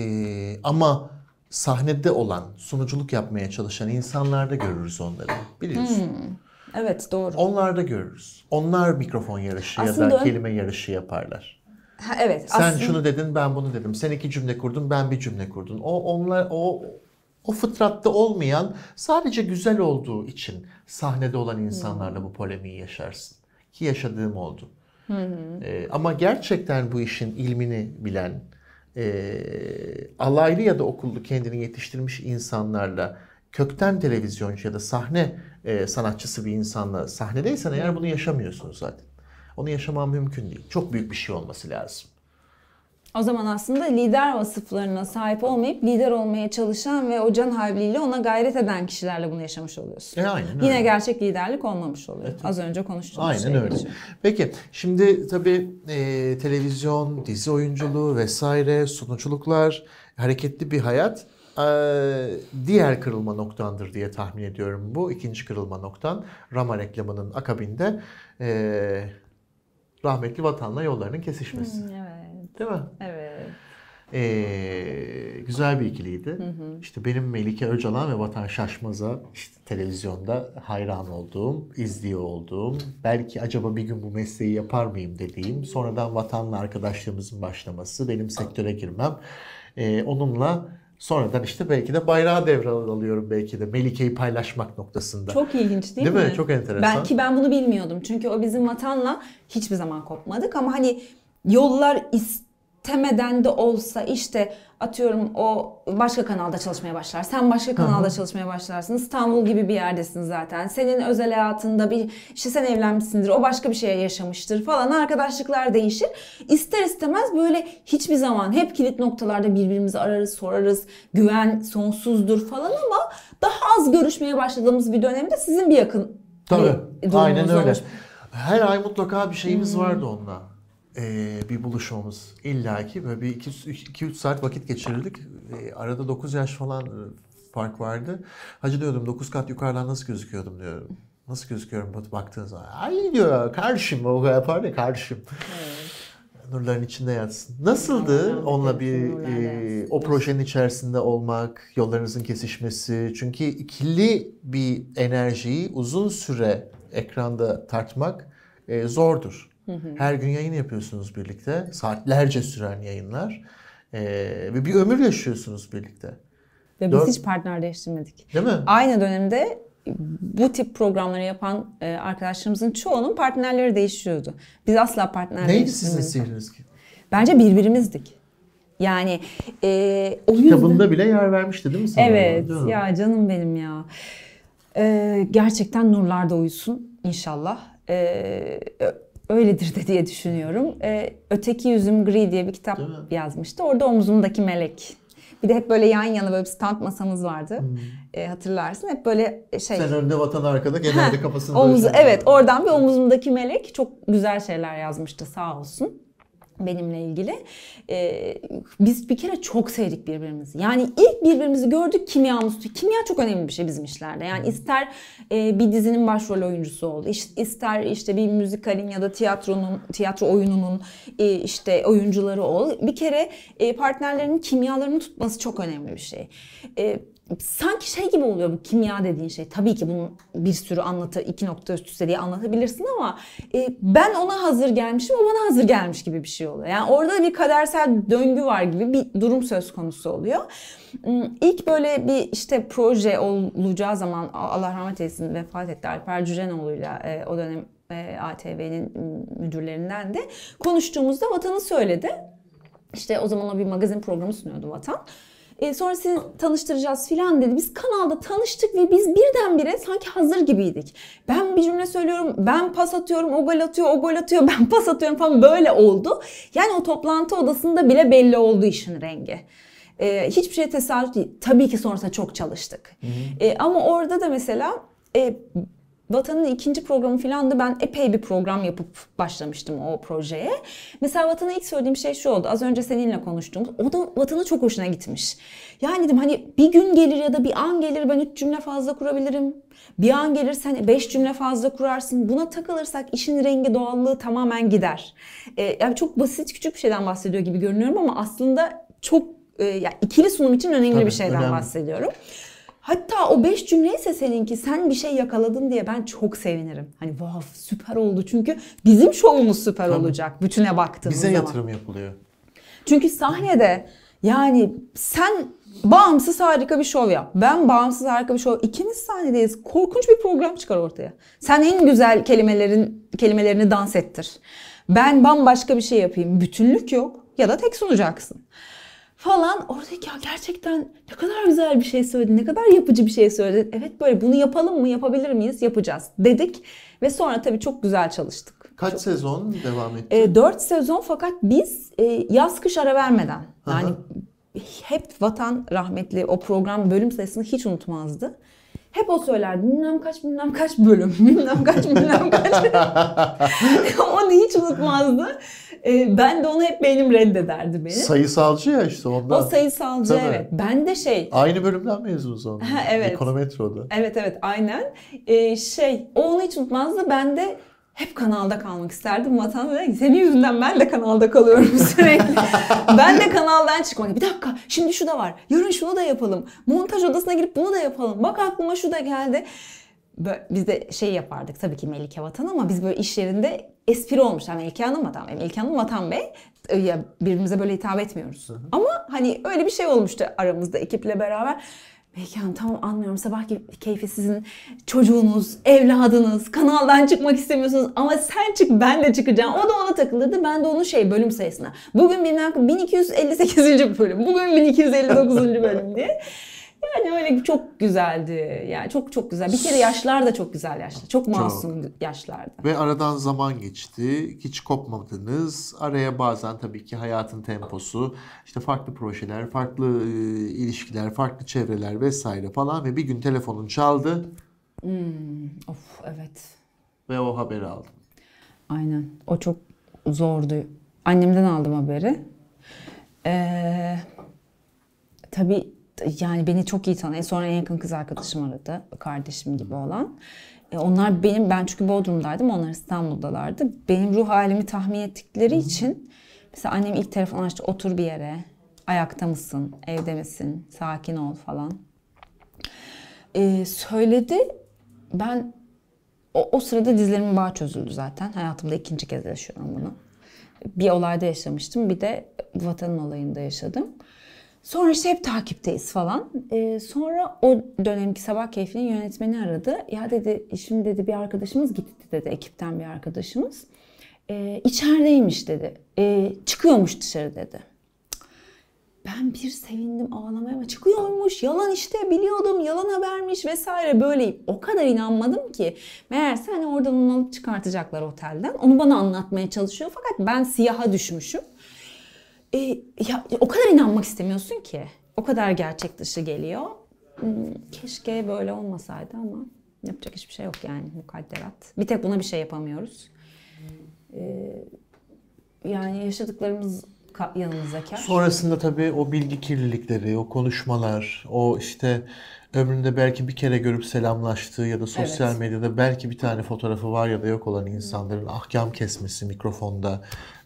ama sahnede olan, sunuculuk yapmaya çalışan insanlarda görürüz onları. Biliyorsun. Hmm. Evet doğru. da görürüz. Onlar mikrofon yarışı Aslında ya da kelime yarışı yaparlar. Ha, evet. Sen aslında... şunu dedin, ben bunu dedim. Sen iki cümle kurdun, ben bir cümle kurdun. O onlar o o fıtratta olmayan sadece güzel olduğu için sahnede olan insanlarla bu polemiği yaşarsın. Ki yaşadığım oldu. Hı Ee, ama gerçekten bu işin ilmini bilen, e, alaylı ya da okullu kendini yetiştirmiş insanlarla kökten televizyoncu ya da sahne e, sanatçısı bir insanla sahnedeysen eğer bunu yaşamıyorsun zaten. Onu yaşamam mümkün değil. Çok büyük bir şey olması lazım. O zaman aslında lider vasıflarına sahip olmayıp lider olmaya çalışan ve o can havliyle ona gayret eden kişilerle bunu yaşamış oluyorsun. E, aynen Yine öyle. gerçek liderlik olmamış oluyor. Evet. Az önce konuştuğumuz aynen şey. Aynen öyle. Için. Peki şimdi tabii e, televizyon, dizi oyunculuğu vesaire, sunuculuklar, hareketli bir hayat e, diğer kırılma noktandır diye tahmin ediyorum bu. ikinci kırılma noktan Rama reklamının akabinde e, rahmetli vatanla yollarının kesişmesi. Hmm, evet. Değil mi? Evet. Ee, güzel bir ikiliydi. Hı hı. İşte benim Melike Öcalan ve Vatan Şaşmaz'a işte televizyonda hayran olduğum, izliyor olduğum, belki acaba bir gün bu mesleği yapar mıyım dediğim, sonradan Vatan'la arkadaşlığımızın başlaması, benim sektöre girmem, ee, onunla Sonradan işte belki de bayrağı devralıyorum belki de Melike'yi paylaşmak noktasında. Çok ilginç değil, değil mi? mi? Çok enteresan. Belki ben bunu bilmiyordum. Çünkü o bizim vatanla hiçbir zaman kopmadık ama hani yollar is temeden de olsa işte atıyorum o başka kanalda çalışmaya başlar. Sen başka kanalda Aha. çalışmaya başlarsın. İstanbul gibi bir yerdesin zaten. Senin özel hayatında bir işte sen evlenmişsindir. O başka bir şeye yaşamıştır falan. Arkadaşlıklar değişir. İster istemez böyle hiçbir zaman hep kilit noktalarda birbirimizi ararız, sorarız. Güven sonsuzdur falan ama daha az görüşmeye başladığımız bir dönemde sizin bir yakın Tabii. Bir aynen öyle. Olmuş. Her ay mutlaka bir şeyimiz hmm. vardı onunla e, bir buluşmamız. İlla ki böyle bir 2-3 saat vakit geçirirdik. E, arada 9 yaş falan e, fark vardı. Hacı diyordum 9 kat yukarıdan nasıl gözüküyordum diyorum. Nasıl gözüküyorum baktığın zaman. Ay diyor karşım o yapar ya karşım. Evet nurların içinde yatsın. Nasıldı evet, onunla bir e, o projenin içerisinde olmak, yollarınızın kesişmesi? Çünkü ikili bir enerjiyi uzun süre ekranda tartmak e, zordur. Her gün yayın yapıyorsunuz birlikte. Saatlerce süren yayınlar. Ee, ve bir ömür yaşıyorsunuz birlikte. Ve Dört... biz hiç partner değiştirmedik. Değil mi? Aynı dönemde bu tip programları yapan e, arkadaşlarımızın çoğunun partnerleri değişiyordu. Biz asla partner Neydi değiştirmedik. Neydi sizin sihriniz ki? Bence birbirimizdik. Yani e, o yüzden... bile yer vermişti değil mi sana? Evet canım. ya canım benim ya. Ee, gerçekten nurlarda uyusun inşallah. Ee, öyledir de diye düşünüyorum. Ee, Öteki Yüzüm Gri diye bir kitap yazmıştı. Orada omzumdaki melek. Bir de hep böyle yan yana böyle bir stand masamız vardı. Hmm. E, hatırlarsın. Hep böyle e, şey. Sen önde vatan arkada genelde kafasında. Omuz, şey evet oradan bir omuzumdaki melek çok güzel şeyler yazmıştı sağ olsun benimle ilgili. Ee, biz bir kere çok sevdik birbirimizi. Yani ilk birbirimizi gördük kimyamız. Kimya çok önemli bir şey bizim işlerde. Yani ister e, bir dizinin başrol oyuncusu oldu ister işte bir müzikalin ya da tiyatronun, tiyatro oyununun e, işte oyuncuları ol. Bir kere e, partnerlerinin kimyalarını tutması çok önemli bir şey. E, sanki şey gibi oluyor bu kimya dediğin şey. Tabii ki bunun bir sürü anlatı, iki nokta üst üste diye anlatabilirsin ama e, ben ona hazır gelmişim, o bana hazır gelmiş gibi bir şey oluyor. Yani orada bir kadersel döngü var gibi bir durum söz konusu oluyor. Hmm, ilk böyle bir işte proje olacağı zaman Allah rahmet eylesin vefat etti Alper Cürenoğlu'yla e, o dönem e, ATV'nin müdürlerinden de konuştuğumuzda Vatan'ı söyledi. İşte o zaman o bir magazin programı sunuyordu Vatan. E, sonra seni tanıştıracağız filan dedi. Biz kanalda tanıştık ve biz birdenbire sanki hazır gibiydik. Ben bir cümle söylüyorum, ben pas atıyorum, o gol atıyor, o gol atıyor, [laughs] ben pas atıyorum falan böyle oldu. Yani o toplantı odasında bile belli oldu işin rengi. E, hiçbir şey tesadüf değil. Tabii ki sonrasında çok çalıştık. Hı hı. E, ama orada da mesela e, Vatan'ın ikinci programı falan da ben epey bir program yapıp başlamıştım o projeye. Mesela Vatan'a ilk söylediğim şey şu oldu. Az önce seninle konuştuğumuz. O da Vatan'a çok hoşuna gitmiş. Yani dedim hani bir gün gelir ya da bir an gelir ben üç cümle fazla kurabilirim. Bir an gelir sen beş cümle fazla kurarsın. Buna takılırsak işin rengi doğallığı tamamen gider. Ee, yani çok basit küçük bir şeyden bahsediyor gibi görünüyorum ama aslında çok e, yani ikili sunum için önemli Tabii, bir şeyden önemli. bahsediyorum. Hatta o 5 cümleyse seninki sen bir şey yakaladın diye ben çok sevinirim. Hani vav süper oldu çünkü bizim şovumuz süper Tabii. olacak bütüne baktığımız Bize zaman. Bize yatırım yapılıyor. Çünkü sahnede yani sen bağımsız harika bir şov yap. Ben bağımsız harika bir şov. İkimiz sahnedeyiz. Korkunç bir program çıkar ortaya. Sen en güzel kelimelerin kelimelerini dans ettir. Ben bambaşka bir şey yapayım. Bütünlük yok ya da tek sunacaksın falan orada ya gerçekten ne kadar güzel bir şey söyledin, ne kadar yapıcı bir şey söyledin. Evet böyle bunu yapalım mı, yapabilir miyiz? Yapacağız dedik ve sonra tabii çok güzel çalıştık. Kaç çok... sezon devam etti? E, 4 sezon fakat biz e, yaz kış ara vermeden yani Aha. hep vatan rahmetli o program bölüm sayısını hiç unutmazdı. Hep o söyler bilmem kaç bilmem kaç bölüm [laughs] bilmem kaç bilmem kaç. onu [laughs] hiç unutmazdı. Ee, ben de onu hep beynim reddederdi beni. Sayısalcı ya işte ondan. O sayısalcı Tabii. evet. Ben de şey. Aynı bölümden mezunuz onunla. Ha, evet. Ekonometroda. Evet evet aynen. Ee, şey o onu hiç unutmazdı. Ben de hep kanalda kalmak isterdim. Vatan Vatandaş senin yüzünden ben de hmm. kanalda kalıyorum [laughs] sürekli. ben de kanaldan çıkmak. Bir dakika şimdi şu da var. Yarın şunu da yapalım. Montaj odasına girip bunu da yapalım. Bak aklıma şu da geldi. biz de şey yapardık tabii ki Melike Vatan ama biz böyle iş yerinde espri olmuş. Yani Melike Hanım Vatan, Melike Hanım Vatan Bey. Ya birbirimize böyle hitap etmiyoruz. Hı hı. Ama hani öyle bir şey olmuştu aramızda ekiple beraber. Peki hanım tamam anlıyorum sabah keyfi sizin çocuğunuz, evladınız, kanaldan çıkmak istemiyorsunuz ama sen çık ben de çıkacağım. O da ona takılırdı ben de onun şey bölüm sayısına. Bugün bilmem 1258. bölüm, bugün 1259. bölüm diye. Yani öyle çok güzeldi. Yani çok çok güzel. Bir kere yaşlar da çok güzel yaşlar. Çok masum çok. yaşlardı. Ve aradan zaman geçti. Hiç kopmadınız. Araya bazen tabii ki hayatın temposu, işte farklı projeler, farklı e, ilişkiler, farklı çevreler vesaire falan ve bir gün telefonun çaldı. Hmm, of evet. Ve o haberi aldım. Aynen. O çok zordu. Annemden aldım haberi. Ee, tabii yani beni çok iyi tanıyor. Sonra en yakın kız arkadaşım aradı. Kardeşim gibi olan. E, onlar benim ben çünkü Bodrum'daydım. Onlar İstanbul'dalardı. Benim ruh halimi tahmin ettikleri için mesela annem ilk telefon açtı otur bir yere. Ayakta mısın? Evde misin? Sakin ol falan. E, söyledi. Ben o, o sırada dizlerimin bağ çözüldü zaten. Hayatımda ikinci kez yaşıyorum bunu. Bir olayda yaşamıştım. Bir de vatanın olayında yaşadım. Sonra işte hep takipteyiz falan. Ee, sonra o dönemki sabah keyfinin yönetmeni aradı. Ya dedi şimdi dedi bir arkadaşımız gitti dedi ekipten bir arkadaşımız. Ee, içerideymiş dedi. Ee, çıkıyormuş dışarı dedi. Ben bir sevindim ağlamaya ama çıkıyormuş yalan işte biliyordum yalan habermiş vesaire böyle o kadar inanmadım ki. Meğerse hani oradan onu alıp çıkartacaklar otelden. Onu bana anlatmaya çalışıyor fakat ben siyaha düşmüşüm. E, ya, o kadar inanmak istemiyorsun ki. O kadar gerçek dışı geliyor. Hmm, keşke böyle olmasaydı ama yapacak hiçbir şey yok yani mukadderat. Bir tek buna bir şey yapamıyoruz. Ee, yani yaşadıklarımız yanımıza kar. Sonrasında tabii o bilgi kirlilikleri, o konuşmalar, o işte ömründe belki bir kere görüp selamlaştığı ya da sosyal evet. medyada belki bir tane fotoğrafı var ya da yok olan insanların ahkam kesmesi mikrofonda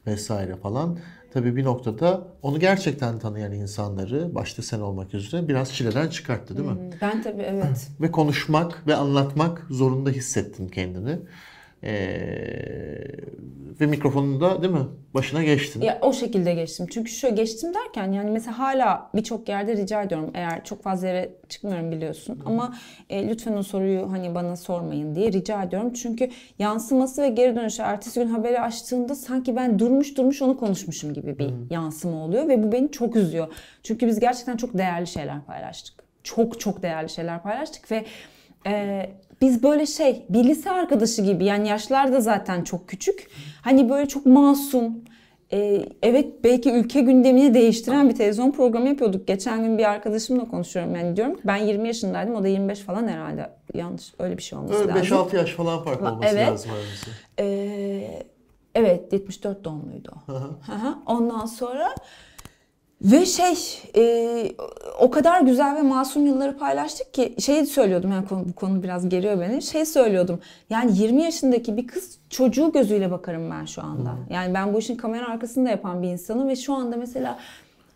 vesaire falan tabii bir noktada onu gerçekten tanıyan insanları başta sen olmak üzere biraz çileden çıkarttı değil mi? Hmm, ben tabii evet. ve konuşmak ve anlatmak zorunda hissettin kendini. Ee, ve mikrofonun da değil mi başına geçtin. Ya, o şekilde geçtim. Çünkü şöyle geçtim derken yani mesela hala birçok yerde rica ediyorum eğer çok fazla yere çıkmıyorum biliyorsun Hı. ama e, lütfen o soruyu hani bana sormayın diye rica ediyorum. Çünkü yansıması ve geri dönüşü ertesi gün haberi açtığında sanki ben durmuş durmuş onu konuşmuşum gibi bir Hı. yansıma oluyor ve bu beni çok üzüyor. Çünkü biz gerçekten çok değerli şeyler paylaştık. Çok çok değerli şeyler paylaştık ve e, biz böyle şey bir lise arkadaşı gibi yani yaşlar da zaten çok küçük. Hani böyle çok masum, ee, evet belki ülke gündemini değiştiren bir televizyon programı yapıyorduk. Geçen gün bir arkadaşımla konuşuyorum. Yani diyorum ki ben 20 yaşındaydım o da 25 falan herhalde. Yanlış öyle bir şey olması lazım. 5-6 yaş falan fark olması evet. lazım. Ayrıca. Ee, evet 74 doğumluydu o. Ondan sonra ve şey e, o kadar güzel ve masum yılları paylaştık ki şey söylüyordum yani konu, bu konu biraz geriyor beni. Şey söylüyordum yani 20 yaşındaki bir kız çocuğu gözüyle bakarım ben şu anda. Yani ben bu işin kamera arkasında yapan bir insanım ve şu anda mesela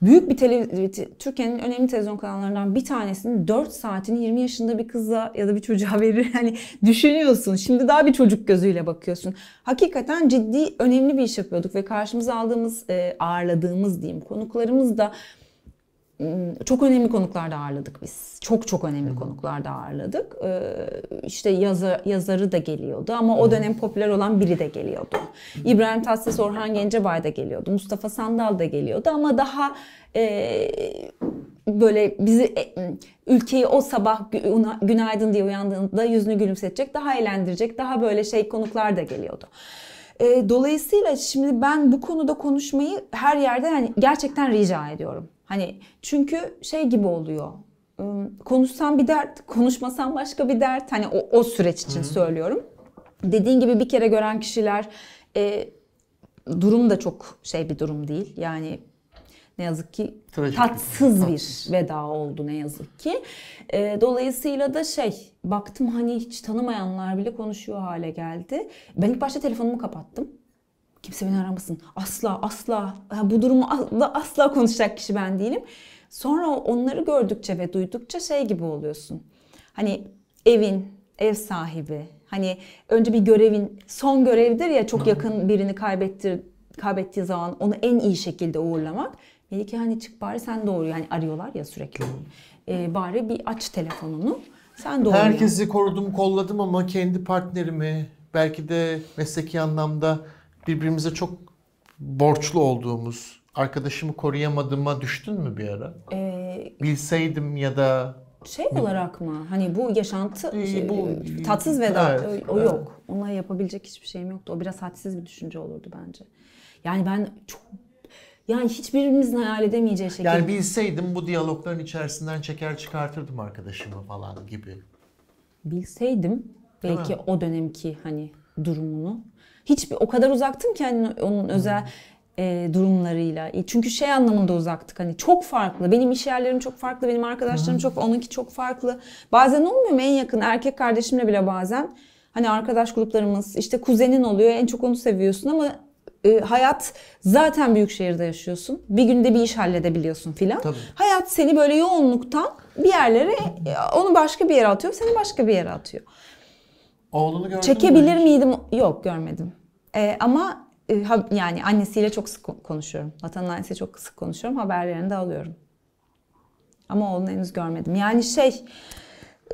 büyük bir televiz- Türkiye'nin önemli televizyon kanallarından bir tanesinin 4 saatini 20 yaşında bir kıza ya da bir çocuğa verir. [laughs] Hani düşünüyorsun. Şimdi daha bir çocuk gözüyle bakıyorsun. Hakikaten ciddi önemli bir iş yapıyorduk ve karşımıza aldığımız e, ağırladığımız diyeyim konuklarımız da Iı, çok önemli konuklarda ağırladık biz. Çok çok önemli Hı-hı. konuklarda ağırladık. İşte yazı, yazarı da geliyordu ama o dönem popüler olan biri de geliyordu. İbrahim Tatlıses, Orhan Gencebay da geliyordu. Mustafa Sandal da geliyordu ama daha e, böyle bizi e, ülkeyi o sabah günaydın diye uyandığında yüzünü gülümsetecek, daha eğlendirecek, daha böyle şey konuklar da geliyordu. dolayısıyla şimdi ben bu konuda konuşmayı her yerde yani gerçekten rica ediyorum. Hani çünkü şey gibi oluyor. Konuşsan bir dert, konuşmasan başka bir dert. Hani o, o süreç için Hı-hı. söylüyorum. Dediğin gibi bir kere gören kişiler e, durum da çok şey bir durum değil. Yani ne yazık ki Trajik. tatsız bir tatsız. veda oldu ne yazık ki. E, dolayısıyla da şey baktım hani hiç tanımayanlar bile konuşuyor hale geldi. Ben ilk başta telefonumu kapattım. Kimse beni aramasın. Asla asla bu durumu asla, konuşacak kişi ben değilim. Sonra onları gördükçe ve duydukça şey gibi oluyorsun. Hani evin, ev sahibi, hani önce bir görevin son görevdir ya çok yakın birini kaybettir kaybettiği zaman onu en iyi şekilde uğurlamak. Melike hani çık bari sen doğru yani arıyorlar ya sürekli. Ee, bari bir aç telefonunu. Sen doğru. Herkesi yani. korudum, kolladım ama kendi partnerimi belki de mesleki anlamda birbirimize çok borçlu olduğumuz, arkadaşımı koruyamadığıma düştün mü bir ara? Ee, Bilseydim ya da şey olarak mı? Hani bu yaşantı ee, şey, e, bu tatsız veda evet, o, o yok. Evet. Ona yapabilecek hiçbir şeyim yoktu. O biraz hadsiz bir düşünce olurdu bence. Yani ben çok yani hiçbirimizin hayal edemeyeceği şekilde. Yani bilseydim bu diyalogların içerisinden çeker çıkartırdım arkadaşımı falan gibi. Bilseydim belki o dönemki hani durumunu Hiçbir o kadar uzaktım ki hani onun özel e, durumlarıyla. E, çünkü şey anlamında uzaktık hani çok farklı. Benim iş yerlerim çok farklı, benim arkadaşlarım çok, onunki çok farklı. Bazen olmuyor mu en yakın erkek kardeşimle bile bazen. Hani arkadaş gruplarımız işte kuzenin oluyor en çok onu seviyorsun ama e, hayat zaten büyük şehirde yaşıyorsun. Bir günde bir iş halledebiliyorsun filan. Hayat seni böyle yoğunluktan bir yerlere e, onu başka bir yere atıyor, seni başka bir yere atıyor. Oğlunu gördün Çekebilir mü? miydim? Yok görmedim. Ee, ama e, yani annesiyle çok sık konuşuyorum. Vatanın annesiyle çok sık konuşuyorum. Haberlerini de alıyorum. Ama oğlunu henüz görmedim. Yani şey...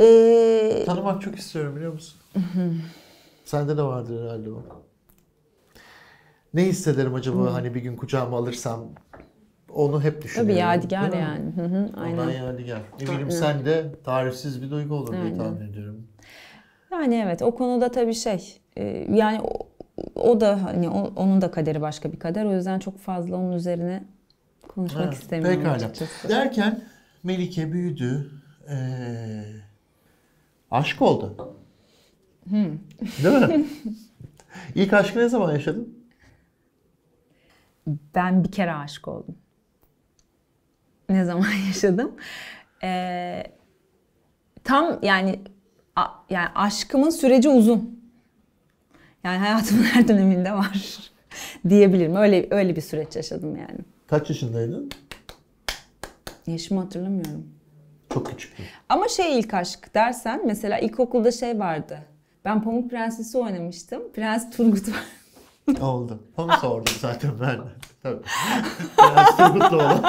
E... Tanımak çok istiyorum biliyor musun? Sende de vardır herhalde o. Ne hissederim acaba Hı. hani bir gün kucağıma alırsam onu hep düşünüyorum. Tabii yadigar yani. Hı hı, aynen. Ondan yadigar. Eminim sen de tarifsiz bir duygu olur diye tahmin ediyorum. Yani evet o konuda tabii şey e, yani o, o da hani o, onun da kaderi başka bir kader. O yüzden çok fazla onun üzerine konuşmak evet, istemiyorum pekala. açıkçası. Derken Melike büyüdü. Ee, aşk oldu. Hmm. Değil mi? İlk aşkı ne zaman yaşadın? Ben bir kere aşık oldum. Ne zaman [laughs] yaşadım? Ee, tam yani yani aşkımın süreci uzun. Yani hayatımın [laughs] her döneminde var [laughs] diyebilirim. Öyle öyle bir süreç yaşadım yani. Kaç yaşındaydın? Yaşımı hatırlamıyorum. Çok küçüktüm. Ama şey ilk aşk dersen mesela ilkokulda şey vardı. Ben Pamuk Prensesi oynamıştım. Prens Turgut var. Oldu. Onu sordum zaten ben. Tabii. [laughs] Astronotla olan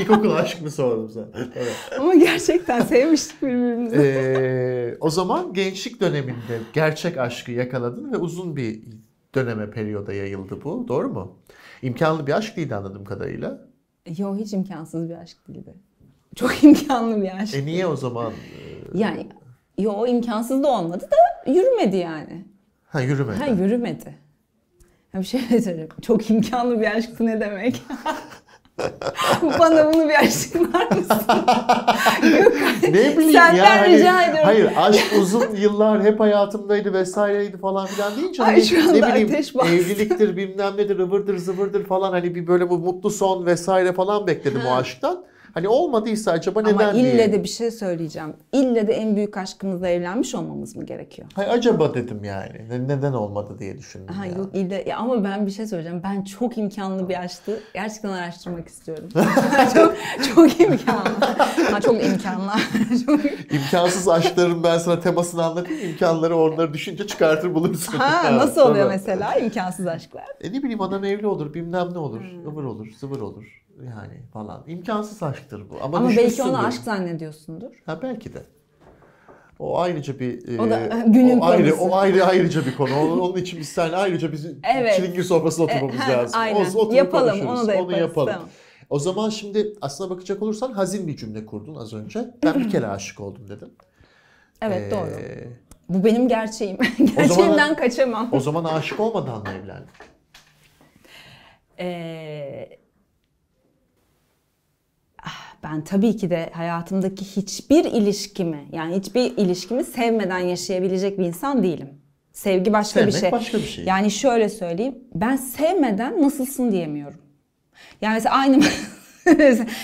[laughs] ilkokul aşkını sordum sen? Evet. Ama gerçekten sevmiştik birbirimizi. Ee, o zaman gençlik döneminde gerçek aşkı yakaladın ve uzun bir döneme periyoda yayıldı bu. Doğru mu? İmkanlı bir aşk değildi anladığım kadarıyla. Yok hiç imkansız bir aşk değildi. Çok [laughs] imkanlı bir aşk. E niye o zaman? E, yani yo imkansız da olmadı da yürümedi yani. Ha yürümedi. Ha yürümedi bir şey söyleyeyim. Çok imkanlı bir aşk bu ne demek? [laughs] Bana bunu bir var mısın? [laughs] Yok, ne bileyim ya. Hani, rica ediyorum. Hayır aşk uzun yıllar hep hayatımdaydı vesaireydi falan filan deyince Ay, hani, şu anda ne bileyim evliliktir bilmem nedir ıvırdır zıvırdır falan hani bir böyle bu mutlu son vesaire falan bekledim o aşktan. Hani olmadıysa acaba neden Ama ille diye. de bir şey söyleyeceğim. İlle de en büyük aşkımızla evlenmiş olmamız mı gerekiyor? Hayır acaba dedim yani. neden olmadı diye düşündüm. Ha, yani. Yok ille ya ama ben bir şey söyleyeceğim. Ben çok imkanlı bir aşktı. Gerçekten araştırmak istiyorum. [laughs] [laughs] çok çok imkanlı. Ha, çok imkanlı. [laughs] İmkansız aşkların ben sana temasını anlatayım. İmkanları onları düşünce çıkartır bulursun. Ha, nasıl oluyor mesela imkansız aşklar? E ne bileyim adam evli olur, bilmem ne olur, hmm. ıvır olur, zıvır olur yani falan. İmkansız aşktır bu. Ama, Ama belki onu aşk zannediyorsundur. Ha belki de. O ayrıca bir o da e, [laughs] günün o ayrı, O ayrı ayrıca bir konu. Onun, için biz seninle ayrıca biz evet. çilingir sofrasına e, oturmamız e, lazım. Aynen. O, oturup yapalım konuşuruz. onu da yaparız. Onu yapalım. Tamam. O zaman şimdi aslına bakacak olursan hazin bir cümle kurdun az önce. Ben bir kere aşık oldum dedim. Evet ee, doğru. Bu benim gerçeğim. Gerçeğimden [laughs] o zaman, kaçamam. O zaman aşık olmadan mı evlendin? Ee, ben tabii ki de hayatımdaki hiçbir ilişkimi yani hiçbir ilişkimi sevmeden yaşayabilecek bir insan değilim. Sevgi başka Sevmek bir şey. başka bir şey. Yani şöyle söyleyeyim. Ben sevmeden nasılsın diyemiyorum. Yani mesela aynı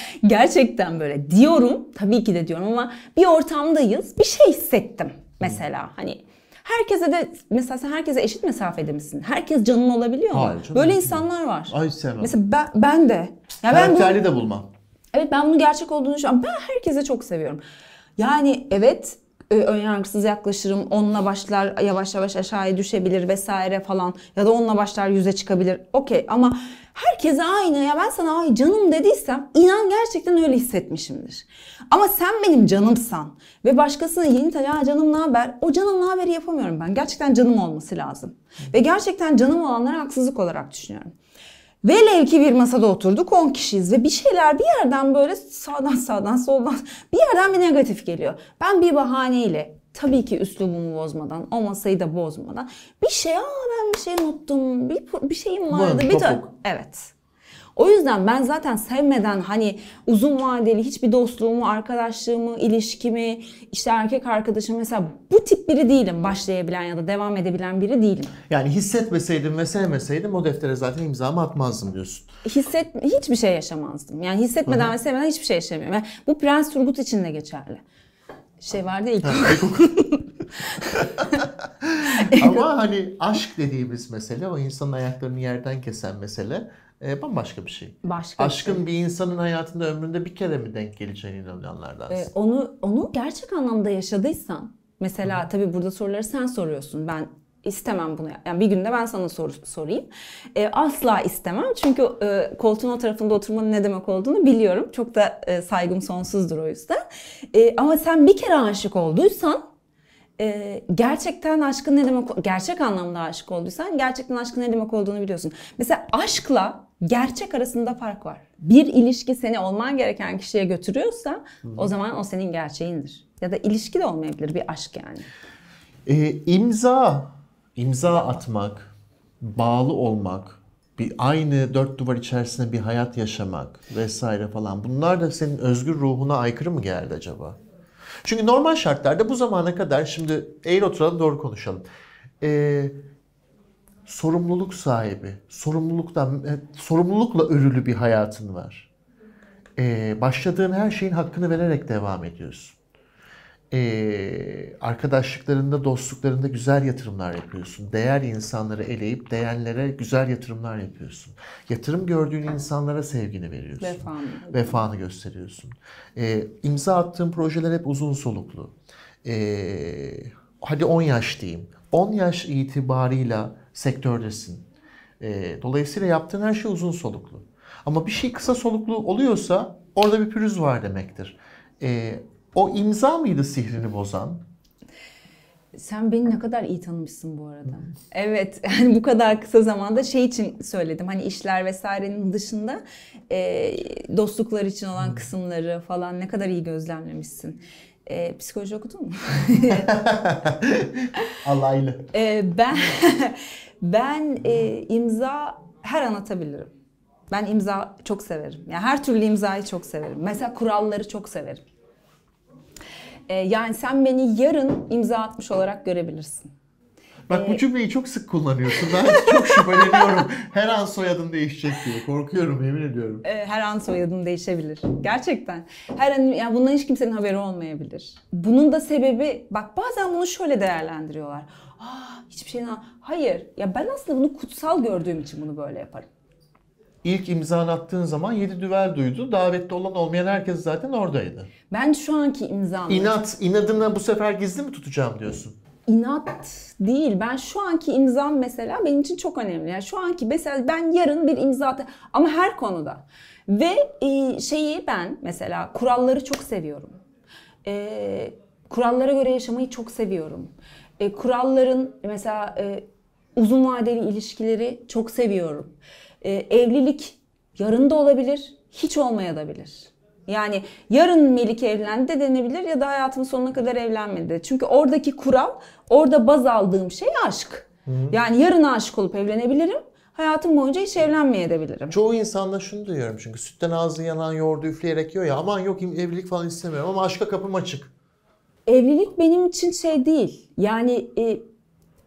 [laughs] gerçekten böyle diyorum. Tabii ki de diyorum ama bir ortamdayız. Bir şey hissettim mesela. Hani Herkese de mesela sen herkese eşit mesafede misin? Herkes canın olabiliyor mu? Hayır, canım. Böyle insanlar var. Ay sevmem. Mesela ben, ben de. Ya ben Karakterli bunu, de bulmam. Evet ben bunu gerçek olduğunu düşünüyorum. Ben herkese çok seviyorum. Yani evet e, önyargısız yaklaşırım. Onunla başlar yavaş yavaş aşağıya düşebilir vesaire falan. Ya da onunla başlar yüze çıkabilir. Okey ama herkese aynı. Ya ben sana ay canım dediysem inan gerçekten öyle hissetmişimdir. Ama sen benim canımsan ve başkasına yeni ya canım ne haber? O canım ne haberi yapamıyorum ben. Gerçekten canım olması lazım. Ve gerçekten canım olanlara haksızlık olarak düşünüyorum. Velev ki bir masada oturduk 10 kişiyiz ve bir şeyler bir yerden böyle sağdan sağdan soldan bir yerden bir negatif geliyor. Ben bir bahaneyle tabii ki üslubumu bozmadan, o masayı da bozmadan bir şey aa ben bir şey unuttum, bir, bir şeyim vardı. bir topuk. Evet. O yüzden ben zaten sevmeden hani uzun vadeli hiçbir dostluğumu, arkadaşlığımı, ilişkimi, işte erkek arkadaşım mesela bu tip biri değilim. Başlayabilen ya da devam edebilen biri değilim. Yani hissetmeseydim ve sevmeseydim o deftere zaten imzamı atmazdım diyorsun. Hisset hiçbir şey yaşamazdım. Yani hissetmeden Hı-hı. ve sevmeden hiçbir şey yaşamıyorum. Yani bu Prens Turgut için de geçerli. Şey var vardı ilk. [laughs] Ama hani aşk dediğimiz mesele o insanın ayaklarını yerden kesen mesele e, bambaşka bir şey. Başka Aşkın bir, şey. bir insanın hayatında ömründe bir kere mi denk geleceğine inananlardan. E, ee, onu onu gerçek anlamda yaşadıysan mesela Hı. tabii burada soruları sen soruyorsun. Ben istemem bunu. Yani bir günde ben sana sor, sorayım. E, asla istemem çünkü e, koltuğun o tarafında oturmanın ne demek olduğunu biliyorum. Çok da e, saygım sonsuzdur o yüzden. E, ama sen bir kere aşık olduysan e, gerçekten aşkın ne demek gerçek anlamda aşık olduysan gerçekten aşkın ne demek olduğunu biliyorsun. Mesela aşkla gerçek arasında fark var. Bir ilişki seni olman gereken kişiye götürüyorsa o zaman o senin gerçeğindir. Ya da ilişki de olmayabilir bir aşk yani. E, imza, imza atmak, bağlı olmak, bir aynı dört duvar içerisinde bir hayat yaşamak vesaire falan. Bunlar da senin özgür ruhuna aykırı mı geldi acaba? Çünkü normal şartlarda bu zamana kadar şimdi eğil oturalım doğru konuşalım. Ee, sorumluluk sahibi, sorumluluktan e, sorumlulukla örülü bir hayatın var. Ee, başladığın her şeyin hakkını vererek devam ediyorsun. Ee, arkadaşlıklarında, dostluklarında güzel yatırımlar yapıyorsun. Değer insanları eleyip değerlere güzel yatırımlar yapıyorsun. Yatırım gördüğün insanlara sevgini veriyorsun. Vefanı. Vefanı gösteriyorsun. Ee, imza attığın projeler hep uzun soluklu. Ee, hadi 10 yaş diyeyim. 10 yaş itibarıyla sektördesin. E, dolayısıyla yaptığın her şey uzun soluklu. Ama bir şey kısa soluklu oluyorsa orada bir pürüz var demektir. E, o imza mıydı sihrini bozan? Sen beni ne kadar iyi tanımışsın bu arada. Evet, yani [laughs] bu kadar kısa zamanda şey için söyledim. Hani işler vesairenin dışında e, dostluklar için olan hmm. kısımları falan ne kadar iyi gözlemlemişsin. E, psikoloji okudun mu? [laughs] Alaylı. E, ben [laughs] Ben e, imza her an atabilirim. Ben imza çok severim. Yani her türlü imzayı çok severim. Mesela kuralları çok severim. E, yani sen beni yarın imza atmış olarak görebilirsin. Bak e, bu cümleyi çok sık kullanıyorsun. Ben [laughs] çok şüpheleniyorum. Her an soyadın değişecek diye. Korkuyorum yemin ediyorum. E, her an soyadın değişebilir. Gerçekten. Her an yani bundan hiç kimsenin haberi olmayabilir. Bunun da sebebi bak bazen bunu şöyle değerlendiriyorlar ah hiçbir şeyin hayır ya ben aslında bunu kutsal gördüğüm için bunu böyle yaparım. İlk imzanı attığın zaman yedi düvel duydu. Davetli olan olmayan herkes zaten oradaydı. Ben şu anki imzamı... İnat, inadına bu sefer gizli mi tutacağım diyorsun? İnat değil. Ben şu anki imzam mesela benim için çok önemli. Yani şu anki mesela ben yarın bir imza ama her konuda. Ve e, şeyi ben mesela kuralları çok seviyorum. E, kurallara göre yaşamayı çok seviyorum e, kuralların mesela e, uzun vadeli ilişkileri çok seviyorum. E, evlilik yarın da olabilir, hiç olmaya da bilir. Yani yarın Melike evlendi de denebilir ya da hayatımın sonuna kadar evlenmedi. de. Çünkü oradaki kural, orada baz aldığım şey aşk. Hı. Yani yarın aşık olup evlenebilirim. Hayatım boyunca hiç evlenmeyebilirim. Çoğu insanda şunu duyuyorum çünkü sütten ağzı yanan yoğurdu üfleyerek yiyor ya aman yok evlilik falan istemiyorum ama aşka kapım açık evlilik benim için şey değil. Yani e,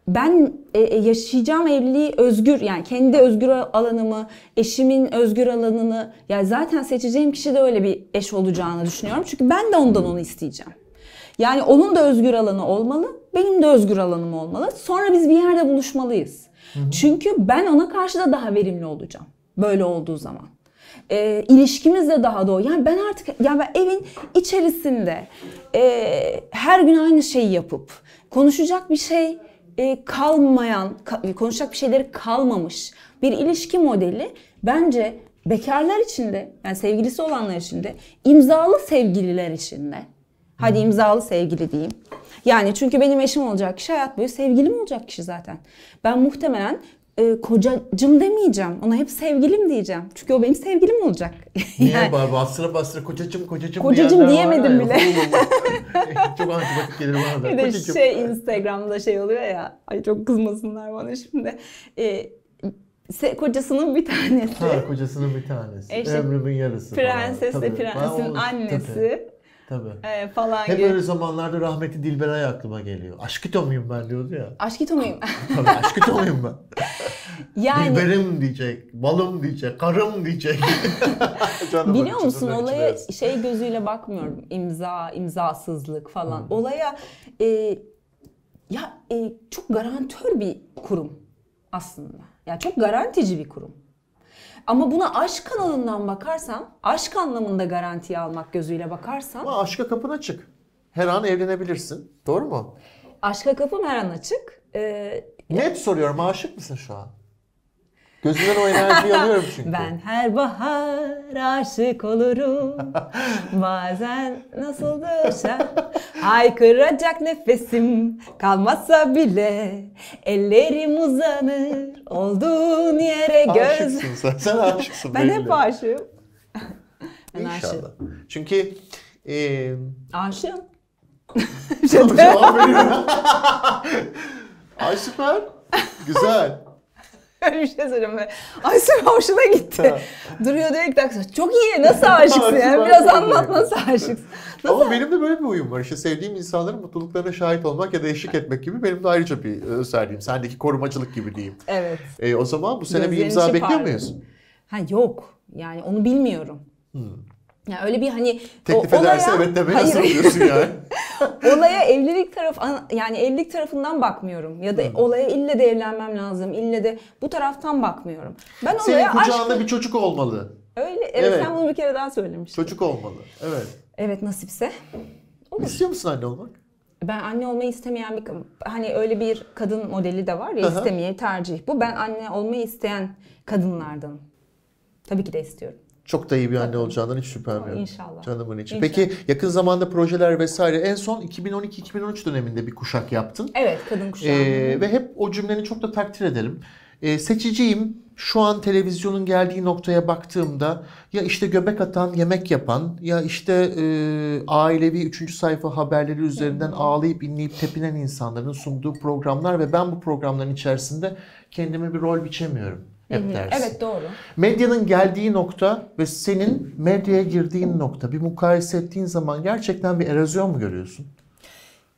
ben e, e, yaşayacağım evliliği özgür yani kendi özgür alanımı, eşimin özgür alanını yani zaten seçeceğim kişi de öyle bir eş olacağını düşünüyorum. Çünkü ben de ondan onu isteyeceğim. Yani onun da özgür alanı olmalı, benim de özgür alanım olmalı. Sonra biz bir yerde buluşmalıyız. Hı hı. Çünkü ben ona karşı da daha verimli olacağım böyle olduğu zaman e, ilişkimiz de daha doğru. Yani ben artık ya ben evin içerisinde e, her gün aynı şeyi yapıp konuşacak bir şey e, kalmayan, ka, konuşacak bir şeyleri kalmamış bir ilişki modeli bence bekarlar için de yani sevgilisi olanlar için de imzalı sevgililer için de hadi imzalı sevgili diyeyim. Yani çünkü benim eşim olacak kişi hayat boyu sevgilim olacak kişi zaten. Ben muhtemelen e, kocacım demeyeceğim. Ona hep sevgilim diyeceğim. Çünkü o benim sevgilim olacak. [laughs] Niye yani, bağır bastıra bastıra kocacım kocacım Kocacım diyemedim bile. [laughs] çok antipatik gelir bana da. Bir de kocacım. şey Instagram'da şey oluyor ya. Ay çok kızmasınlar bana şimdi. Ee, se, kocasının bir tanesi. Ha kocasının bir tanesi. Eşi, Ömrümün yarısı. de prensin tabii. annesi. Tabii Tabii. E, falan Hep gibi. öyle zamanlarda rahmetli Dilberay aklıma geliyor. Aşkito muyum ben diyordu ya. Aşkito muyum? [laughs] Tabii aşkito muyum ben. [laughs] Yani, Dilberim diyecek, balım diyecek, karım diyecek. [laughs] biliyor musun olaya şey gözüyle bakmıyorum. İmza, imzasızlık falan. Hmm. Olaya e, ya e, çok garantör bir kurum aslında. Ya çok garantici bir kurum. Ama buna aşk kanalından bakarsam, aşk anlamında garantiye almak gözüyle bakarsam. Ama aşka kapın açık. Her an evlenebilirsin. Doğru mu? Aşka kapım her an açık. Ee, Net soruyorum aşık mısın şu an? Gözümden o enerjiyi alıyorum çünkü. [laughs] Ben her bahar aşık olurum. [laughs] Bazen nasıldır sen? Haykıracak nefesim kalmazsa bile ellerim uzanır olduğun yere göz. Aşıksın sen. Sen aşıksın. ben hep aşığım. [laughs] ben İnşallah. aşığım. Çünkü e... aşığım. Konuşma veriyorum. Ay Güzel. [laughs] Öyle bir şey söyleyeyim böyle. Ay hoşuna gitti. Duruyor diyor ilk dakika. Çok iyi nasıl [laughs] aşıksın yani biraz anlat nasıl aşıksın. Nasıl? Ama benim de böyle bir uyum var. İşte sevdiğim insanların mutluluklarına şahit olmak ya da eşlik etmek gibi benim de ayrıca bir e, özelliğim. Sendeki korumacılık gibi diyeyim. Evet. E, o zaman bu sene Gözlerin bir imza bekliyor muyuz? Ha yok. Yani onu bilmiyorum. Hmm. Yani öyle bir hani teklif o, ederse olaya... evet demeye hayır. nasıl oluyorsun yani? [laughs] [laughs] olaya evlilik taraf yani evlilik tarafından bakmıyorum ya da evet. Hmm. olaya ille de evlenmem lazım, ille de bu taraftan bakmıyorum. Ben olaya Senin kucağında aşkı... bir çocuk olmalı. Öyle evet, evet sen bunu bir kere daha söylemiştin. Çocuk olmalı. Evet. Evet nasipse. Olur. İstiyor musun anne olmak? Ben anne olmayı istemeyen bir hani öyle bir kadın modeli de var ya istemeye tercih. Bu ben anne olmayı isteyen kadınlardan. Tabii ki de istiyorum. Çok da iyi bir anne olacağından hiç şüphem yok. İnşallah. Canımın için. İnşallah. Peki yakın zamanda projeler vesaire en son 2012-2013 döneminde bir kuşak yaptın. Evet kadın kuşağı. Ee, ve hep o cümleni çok da takdir ederim. Ee, seçiciyim şu an televizyonun geldiği noktaya baktığımda ya işte göbek atan, yemek yapan ya işte e, ailevi 3. sayfa haberleri üzerinden ağlayıp inleyip tepinen insanların sunduğu programlar ve ben bu programların içerisinde kendime bir rol biçemiyorum hep dersin. Evet doğru. Medyanın geldiği nokta ve senin medyaya girdiğin nokta bir mukayese ettiğin zaman gerçekten bir erozyon mu görüyorsun?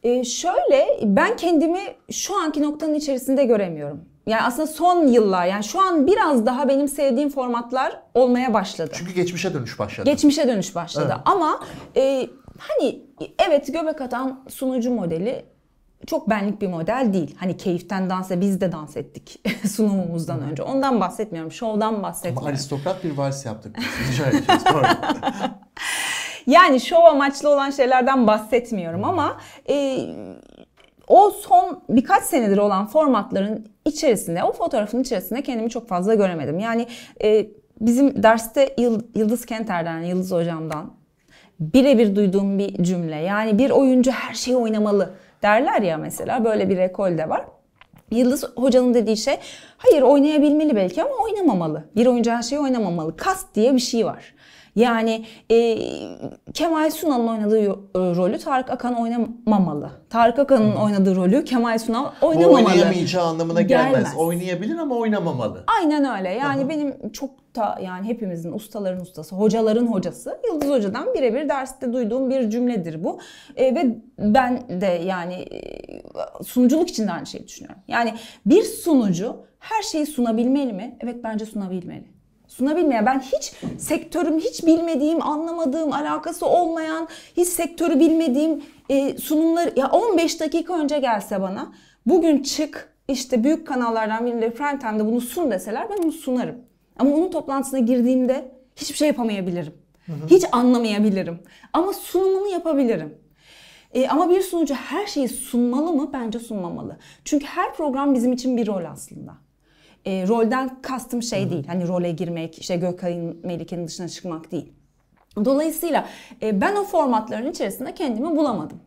Ee, şöyle ben kendimi şu anki noktanın içerisinde göremiyorum. Yani aslında son yıllar yani şu an biraz daha benim sevdiğim formatlar olmaya başladı. Çünkü geçmişe dönüş başladı. Geçmişe dönüş başladı evet. ama e, hani evet göbek atan sunucu modeli çok benlik bir model değil. Hani keyiften dansa e, biz de dans ettik [laughs] sunumumuzdan hmm. önce. Ondan bahsetmiyorum. Şovdan bahsetmiyorum. Ama aristokrat bir vals yaptık. [laughs] yani şov amaçlı olan şeylerden bahsetmiyorum ama e, o son birkaç senedir olan formatların içerisinde, o fotoğrafın içerisinde kendimi çok fazla göremedim. Yani e, bizim derste Yıldız Kenter'den, Yıldız hocamdan birebir duyduğum bir cümle. Yani bir oyuncu her şeyi oynamalı derler ya mesela böyle bir rekol de var. Yıldız hocanın dediği şey hayır oynayabilmeli belki ama oynamamalı. Bir oyuncu her şeyi oynamamalı. Kast diye bir şey var. Yani e, Kemal Sunal'ın oynadığı e, rolü Tarık Akan oynamamalı. Tarık Akan'ın oynadığı rolü Kemal Sunal oynamamalı. Bu oynayamayacağı anlamına gelmez. gelmez. Oynayabilir ama oynamamalı. Aynen öyle. Yani Aha. benim çok da yani hepimizin ustaların ustası, hocaların hocası Yıldız Hoca'dan birebir derste duyduğum bir cümledir bu. E, ve ben de yani e, sunuculuk için de aynı şeyi düşünüyorum. Yani bir sunucu her şeyi sunabilmeli mi? Evet bence sunabilmeli sunabilmeyen ben hiç sektörüm hiç bilmediğim anlamadığım alakası olmayan hiç sektörü bilmediğim e, sunumları ya 15 dakika önce gelse bana bugün çık işte büyük kanallardan birinde prime time'da bunu sun deseler ben bunu sunarım. Ama onun toplantısına girdiğimde hiçbir şey yapamayabilirim. Hı hı. Hiç anlamayabilirim. Ama sunumunu yapabilirim. E, ama bir sunucu her şeyi sunmalı mı? Bence sunmamalı. Çünkü her program bizim için bir rol aslında. E, rolden kastım şey değil. Hani role girmek, işte Gökay'ın, Melike'nin dışına çıkmak değil. Dolayısıyla e, ben o formatların içerisinde kendimi bulamadım.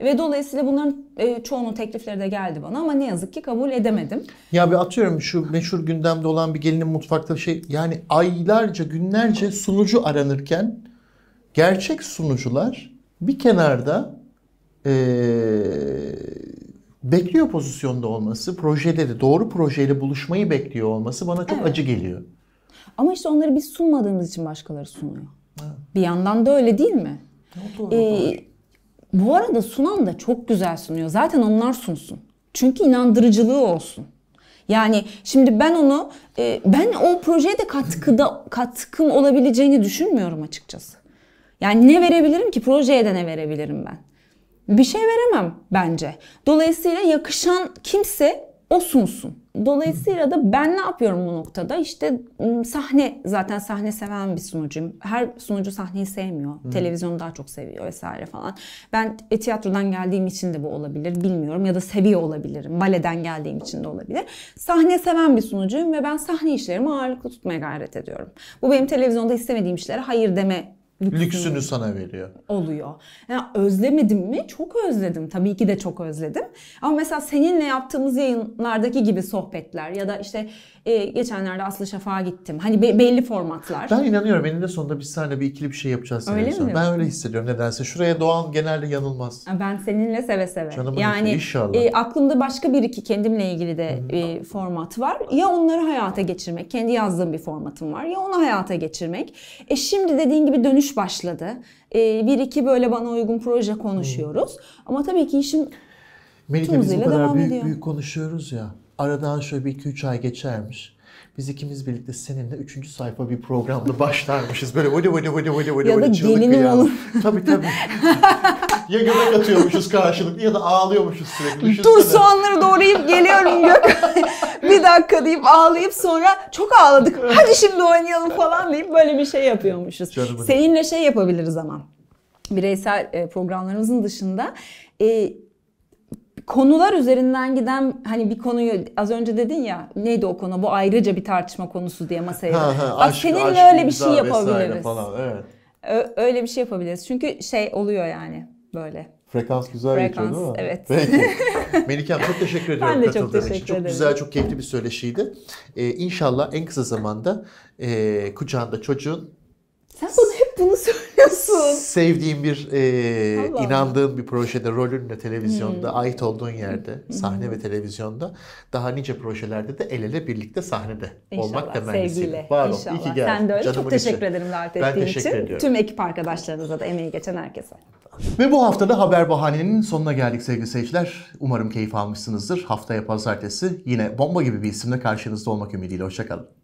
Ve dolayısıyla bunların e, çoğunun teklifleri de geldi bana ama ne yazık ki kabul edemedim. Ya bir atıyorum şu meşhur gündemde olan bir gelinin mutfakta şey yani aylarca günlerce sunucu aranırken gerçek sunucular bir kenarda ee, bekliyor pozisyonda olması, projede de doğru projeyle buluşmayı bekliyor olması bana çok evet. acı geliyor. Ama işte onları biz sunmadığımız için başkaları sunuyor. Evet. Bir yandan da öyle değil mi? Doğru, doğru. Ee, bu arada sunan da çok güzel sunuyor. Zaten onlar sunsun. Çünkü inandırıcılığı olsun. Yani şimdi ben onu e, ben o projeye de katkıda katkım olabileceğini düşünmüyorum açıkçası. Yani ne verebilirim ki projeye de ne verebilirim ben? bir şey veremem bence. Dolayısıyla yakışan kimse o sunsun. Dolayısıyla da ben ne yapıyorum bu noktada? İşte sahne zaten sahne seven bir sunucuyum. Her sunucu sahneyi sevmiyor. Hmm. Televizyonu daha çok seviyor vesaire falan. Ben e, tiyatrodan geldiğim için de bu olabilir bilmiyorum ya da seviyor olabilirim. Baleden geldiğim için de olabilir. Sahne seven bir sunucuyum ve ben sahne işlerimi ağırlıklı tutmaya gayret ediyorum. Bu benim televizyonda istemediğim işlere hayır deme lüksünü, lüksünü sana veriyor. Oluyor. Yani özlemedim mi? Çok özledim. Tabii ki de çok özledim. Ama mesela seninle yaptığımız yayınlardaki gibi sohbetler ya da işte e, geçenlerde Aslı Şafak'a gittim. Hani be, belli formatlar. Ben inanıyorum eninde sonunda biz seninle bir ikili bir şey yapacağız. Öyle mi? Ben öyle hissediyorum nedense. Şuraya Doğan genelde yanılmaz. Ben seninle seve seve. Canımın yani içi, inşallah. E, aklımda başka bir iki kendimle ilgili de e, format var. Ya onları hayata geçirmek. Kendi yazdığım bir formatım var. Ya onu hayata geçirmek. E şimdi dediğin gibi dönüş başladı. E, bir iki böyle bana uygun proje konuşuyoruz. Hı. Ama tabii ki işim. Melike biz bu kadar büyük ediyor. büyük konuşuyoruz ya. Aradan şöyle bir iki üç ay geçermiş. Biz ikimiz birlikte seninle üçüncü sayfa bir programda [laughs] başlarmışız. Böyle voli voli voli voli voli ya da gelinim olur. Tabii tabii. [laughs] ya göbek atıyormuşuz karşılıklı ya da ağlıyormuşuz sürekli. Düşünsene. Dur soğanları doğrayıp geliyorum gök. [laughs] bir dakika deyip ağlayıp sonra çok ağladık. Hadi şimdi oynayalım falan deyip böyle bir şey yapıyormuşuz. Canım Seninle şey yapabiliriz ama bireysel e, programlarımızın dışında e, konular üzerinden giden hani bir konuyu az önce dedin ya neydi o konu bu ayrıca bir tartışma konusu diye masaya. Bak aşk, seninle aşk, öyle bir şey yapabiliriz. Falan, evet. Ö- öyle bir şey yapabiliriz. Çünkü şey oluyor yani böyle. Frekans güzel Frekans, geçiyor değil mi? Evet. Peki. [laughs] Melike'm çok teşekkür ediyorum ben de çok teşekkür için. Çok güzel, çok keyifli bir söyleşiydi. Ee, inşallah en kısa zamanda e, kucağında çocuğun... Sen bunu hep bunu söyle yapıyorsun? Sevdiğin bir, e, inandığın bir projede, rolünle televizyonda, hmm. ait olduğun yerde, hmm. sahne ve televizyonda daha nice projelerde de el ele birlikte sahnede İnşallah, olmak temennisiyle. Var ol, iyi ki geldin. Sen de öyle. Canımın Çok teşekkür içi. ederim davet ettiğin ben teşekkür için. Ediyorum. Tüm ekip arkadaşlarınıza da emeği geçen herkese. Ve bu haftada Haber Bahane'nin sonuna geldik sevgili seyirciler. Umarım keyif almışsınızdır. Haftaya pazartesi yine bomba gibi bir isimle karşınızda olmak ümidiyle. Hoşçakalın.